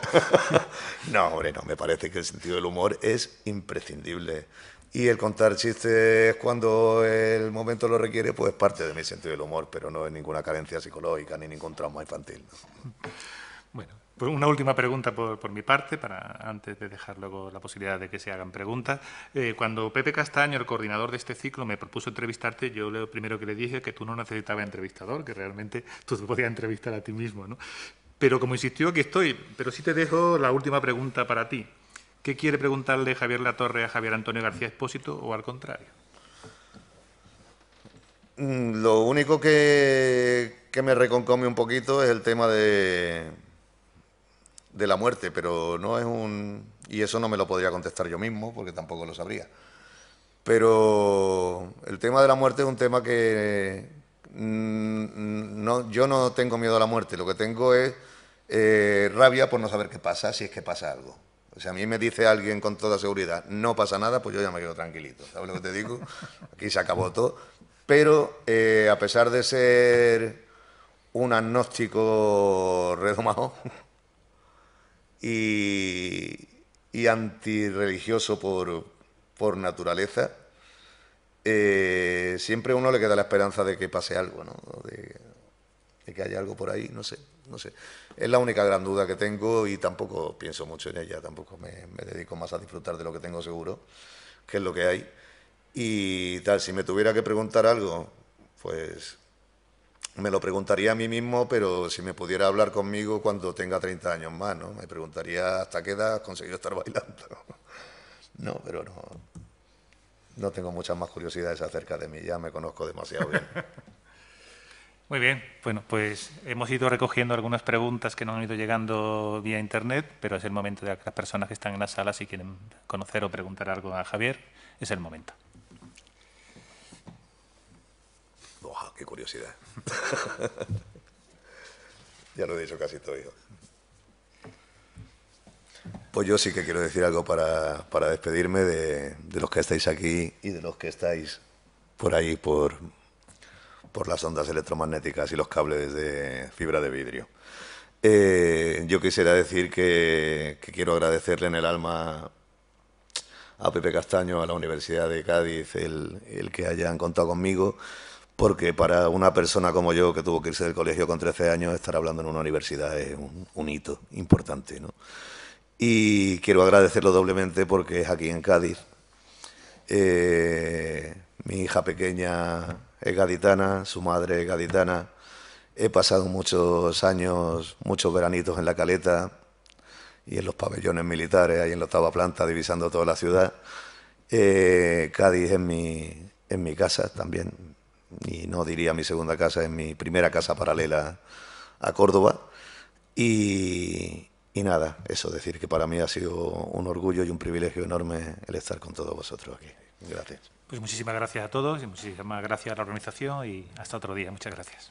No, hombre, no, me parece que el sentido del humor es imprescindible. Y el contar chistes cuando el momento lo requiere, pues parte de mi sentido del humor, pero no es ninguna carencia psicológica ni ningún trauma infantil.
Bueno, pues una última pregunta por, mi parte, para, antes de dejar luego la posibilidad de que se hagan preguntas. Eh, cuando Pepe Castaño, el coordinador de este ciclo, me propuso entrevistarte, yo lo primero que le dije es que tú no necesitabas entrevistador, que realmente tú te podías entrevistar a ti mismo. Pero como insistió, aquí estoy. Pero sí te dejo la última pregunta para ti. ¿Qué quiere preguntarle Javier Latorre a Javier Antonio García Expósito o al contrario?
Mm, lo único que, que me reconcome un poquito es el tema de de la muerte, pero no es un... Y eso no me lo podría contestar yo mismo, porque tampoco lo sabría. Pero el tema de la muerte es un tema que mm, no, yo no tengo miedo a la muerte, lo que tengo es eh, rabia por no saber qué pasa, si es que pasa algo. O sea, a mí me dice alguien con toda seguridad, no pasa nada, pues yo ya me quedo tranquilito. ¿Sabes lo que te digo? Aquí se acabó todo. Pero eh, a pesar de ser un agnóstico redomado, y, y antirreligioso por, por naturaleza, eh, siempre a uno le queda la esperanza de que pase algo, ¿no? De, que haya algo por ahí, no sé, no sé. Es la única gran duda que tengo y tampoco pienso mucho en ella, tampoco me, me dedico más a disfrutar de lo que tengo seguro, que es lo que hay. Y tal, si me tuviera que preguntar algo, pues me lo preguntaría a mí mismo, pero si me pudiera hablar conmigo cuando tenga 30 años más, ¿no? Me preguntaría hasta qué edad has conseguido estar bailando. No, pero no. No tengo muchas más curiosidades acerca de mí, ya me conozco demasiado bien.
Muy bien, bueno, pues hemos ido recogiendo algunas preguntas que nos han ido llegando vía internet, pero es el momento de que las personas que están en la sala, si quieren conocer o preguntar algo a Javier, es el momento.
¡Qué curiosidad! ya lo he dicho casi todo, Pues yo sí que quiero decir algo para, despedirme de, los que estáis aquí y de los que estáis por ahí, por, por las ondas electromagnéticas y los cables de fibra de vidrio. Eh, yo quisiera decir que, quiero agradecerle en el alma a Pepe Castaño, a la Universidad de Cádiz, el, el que hayan contado conmigo porque para una persona como yo que tuvo que irse del colegio con 13 años, estar hablando en una universidad es un, hito importante. ¿no? Y quiero agradecerlo doblemente porque es aquí en Cádiz. Eh, mi hija pequeña es gaditana, su madre es gaditana. He pasado muchos años, muchos veranitos en la caleta y en los pabellones militares, ahí en la octava planta, divisando toda la ciudad. Eh, Cádiz es mi, en mi casa también, y no diría mi segunda casa, es mi primera casa paralela a Córdoba. Y, nada, eso, decir que para mí ha sido un orgullo y un privilegio enorme el estar con todos vosotros aquí. Gracias.
Pues muchísimas gracias a todos y muchísimas gracias a la organización y hasta otro día. Muchas gracias.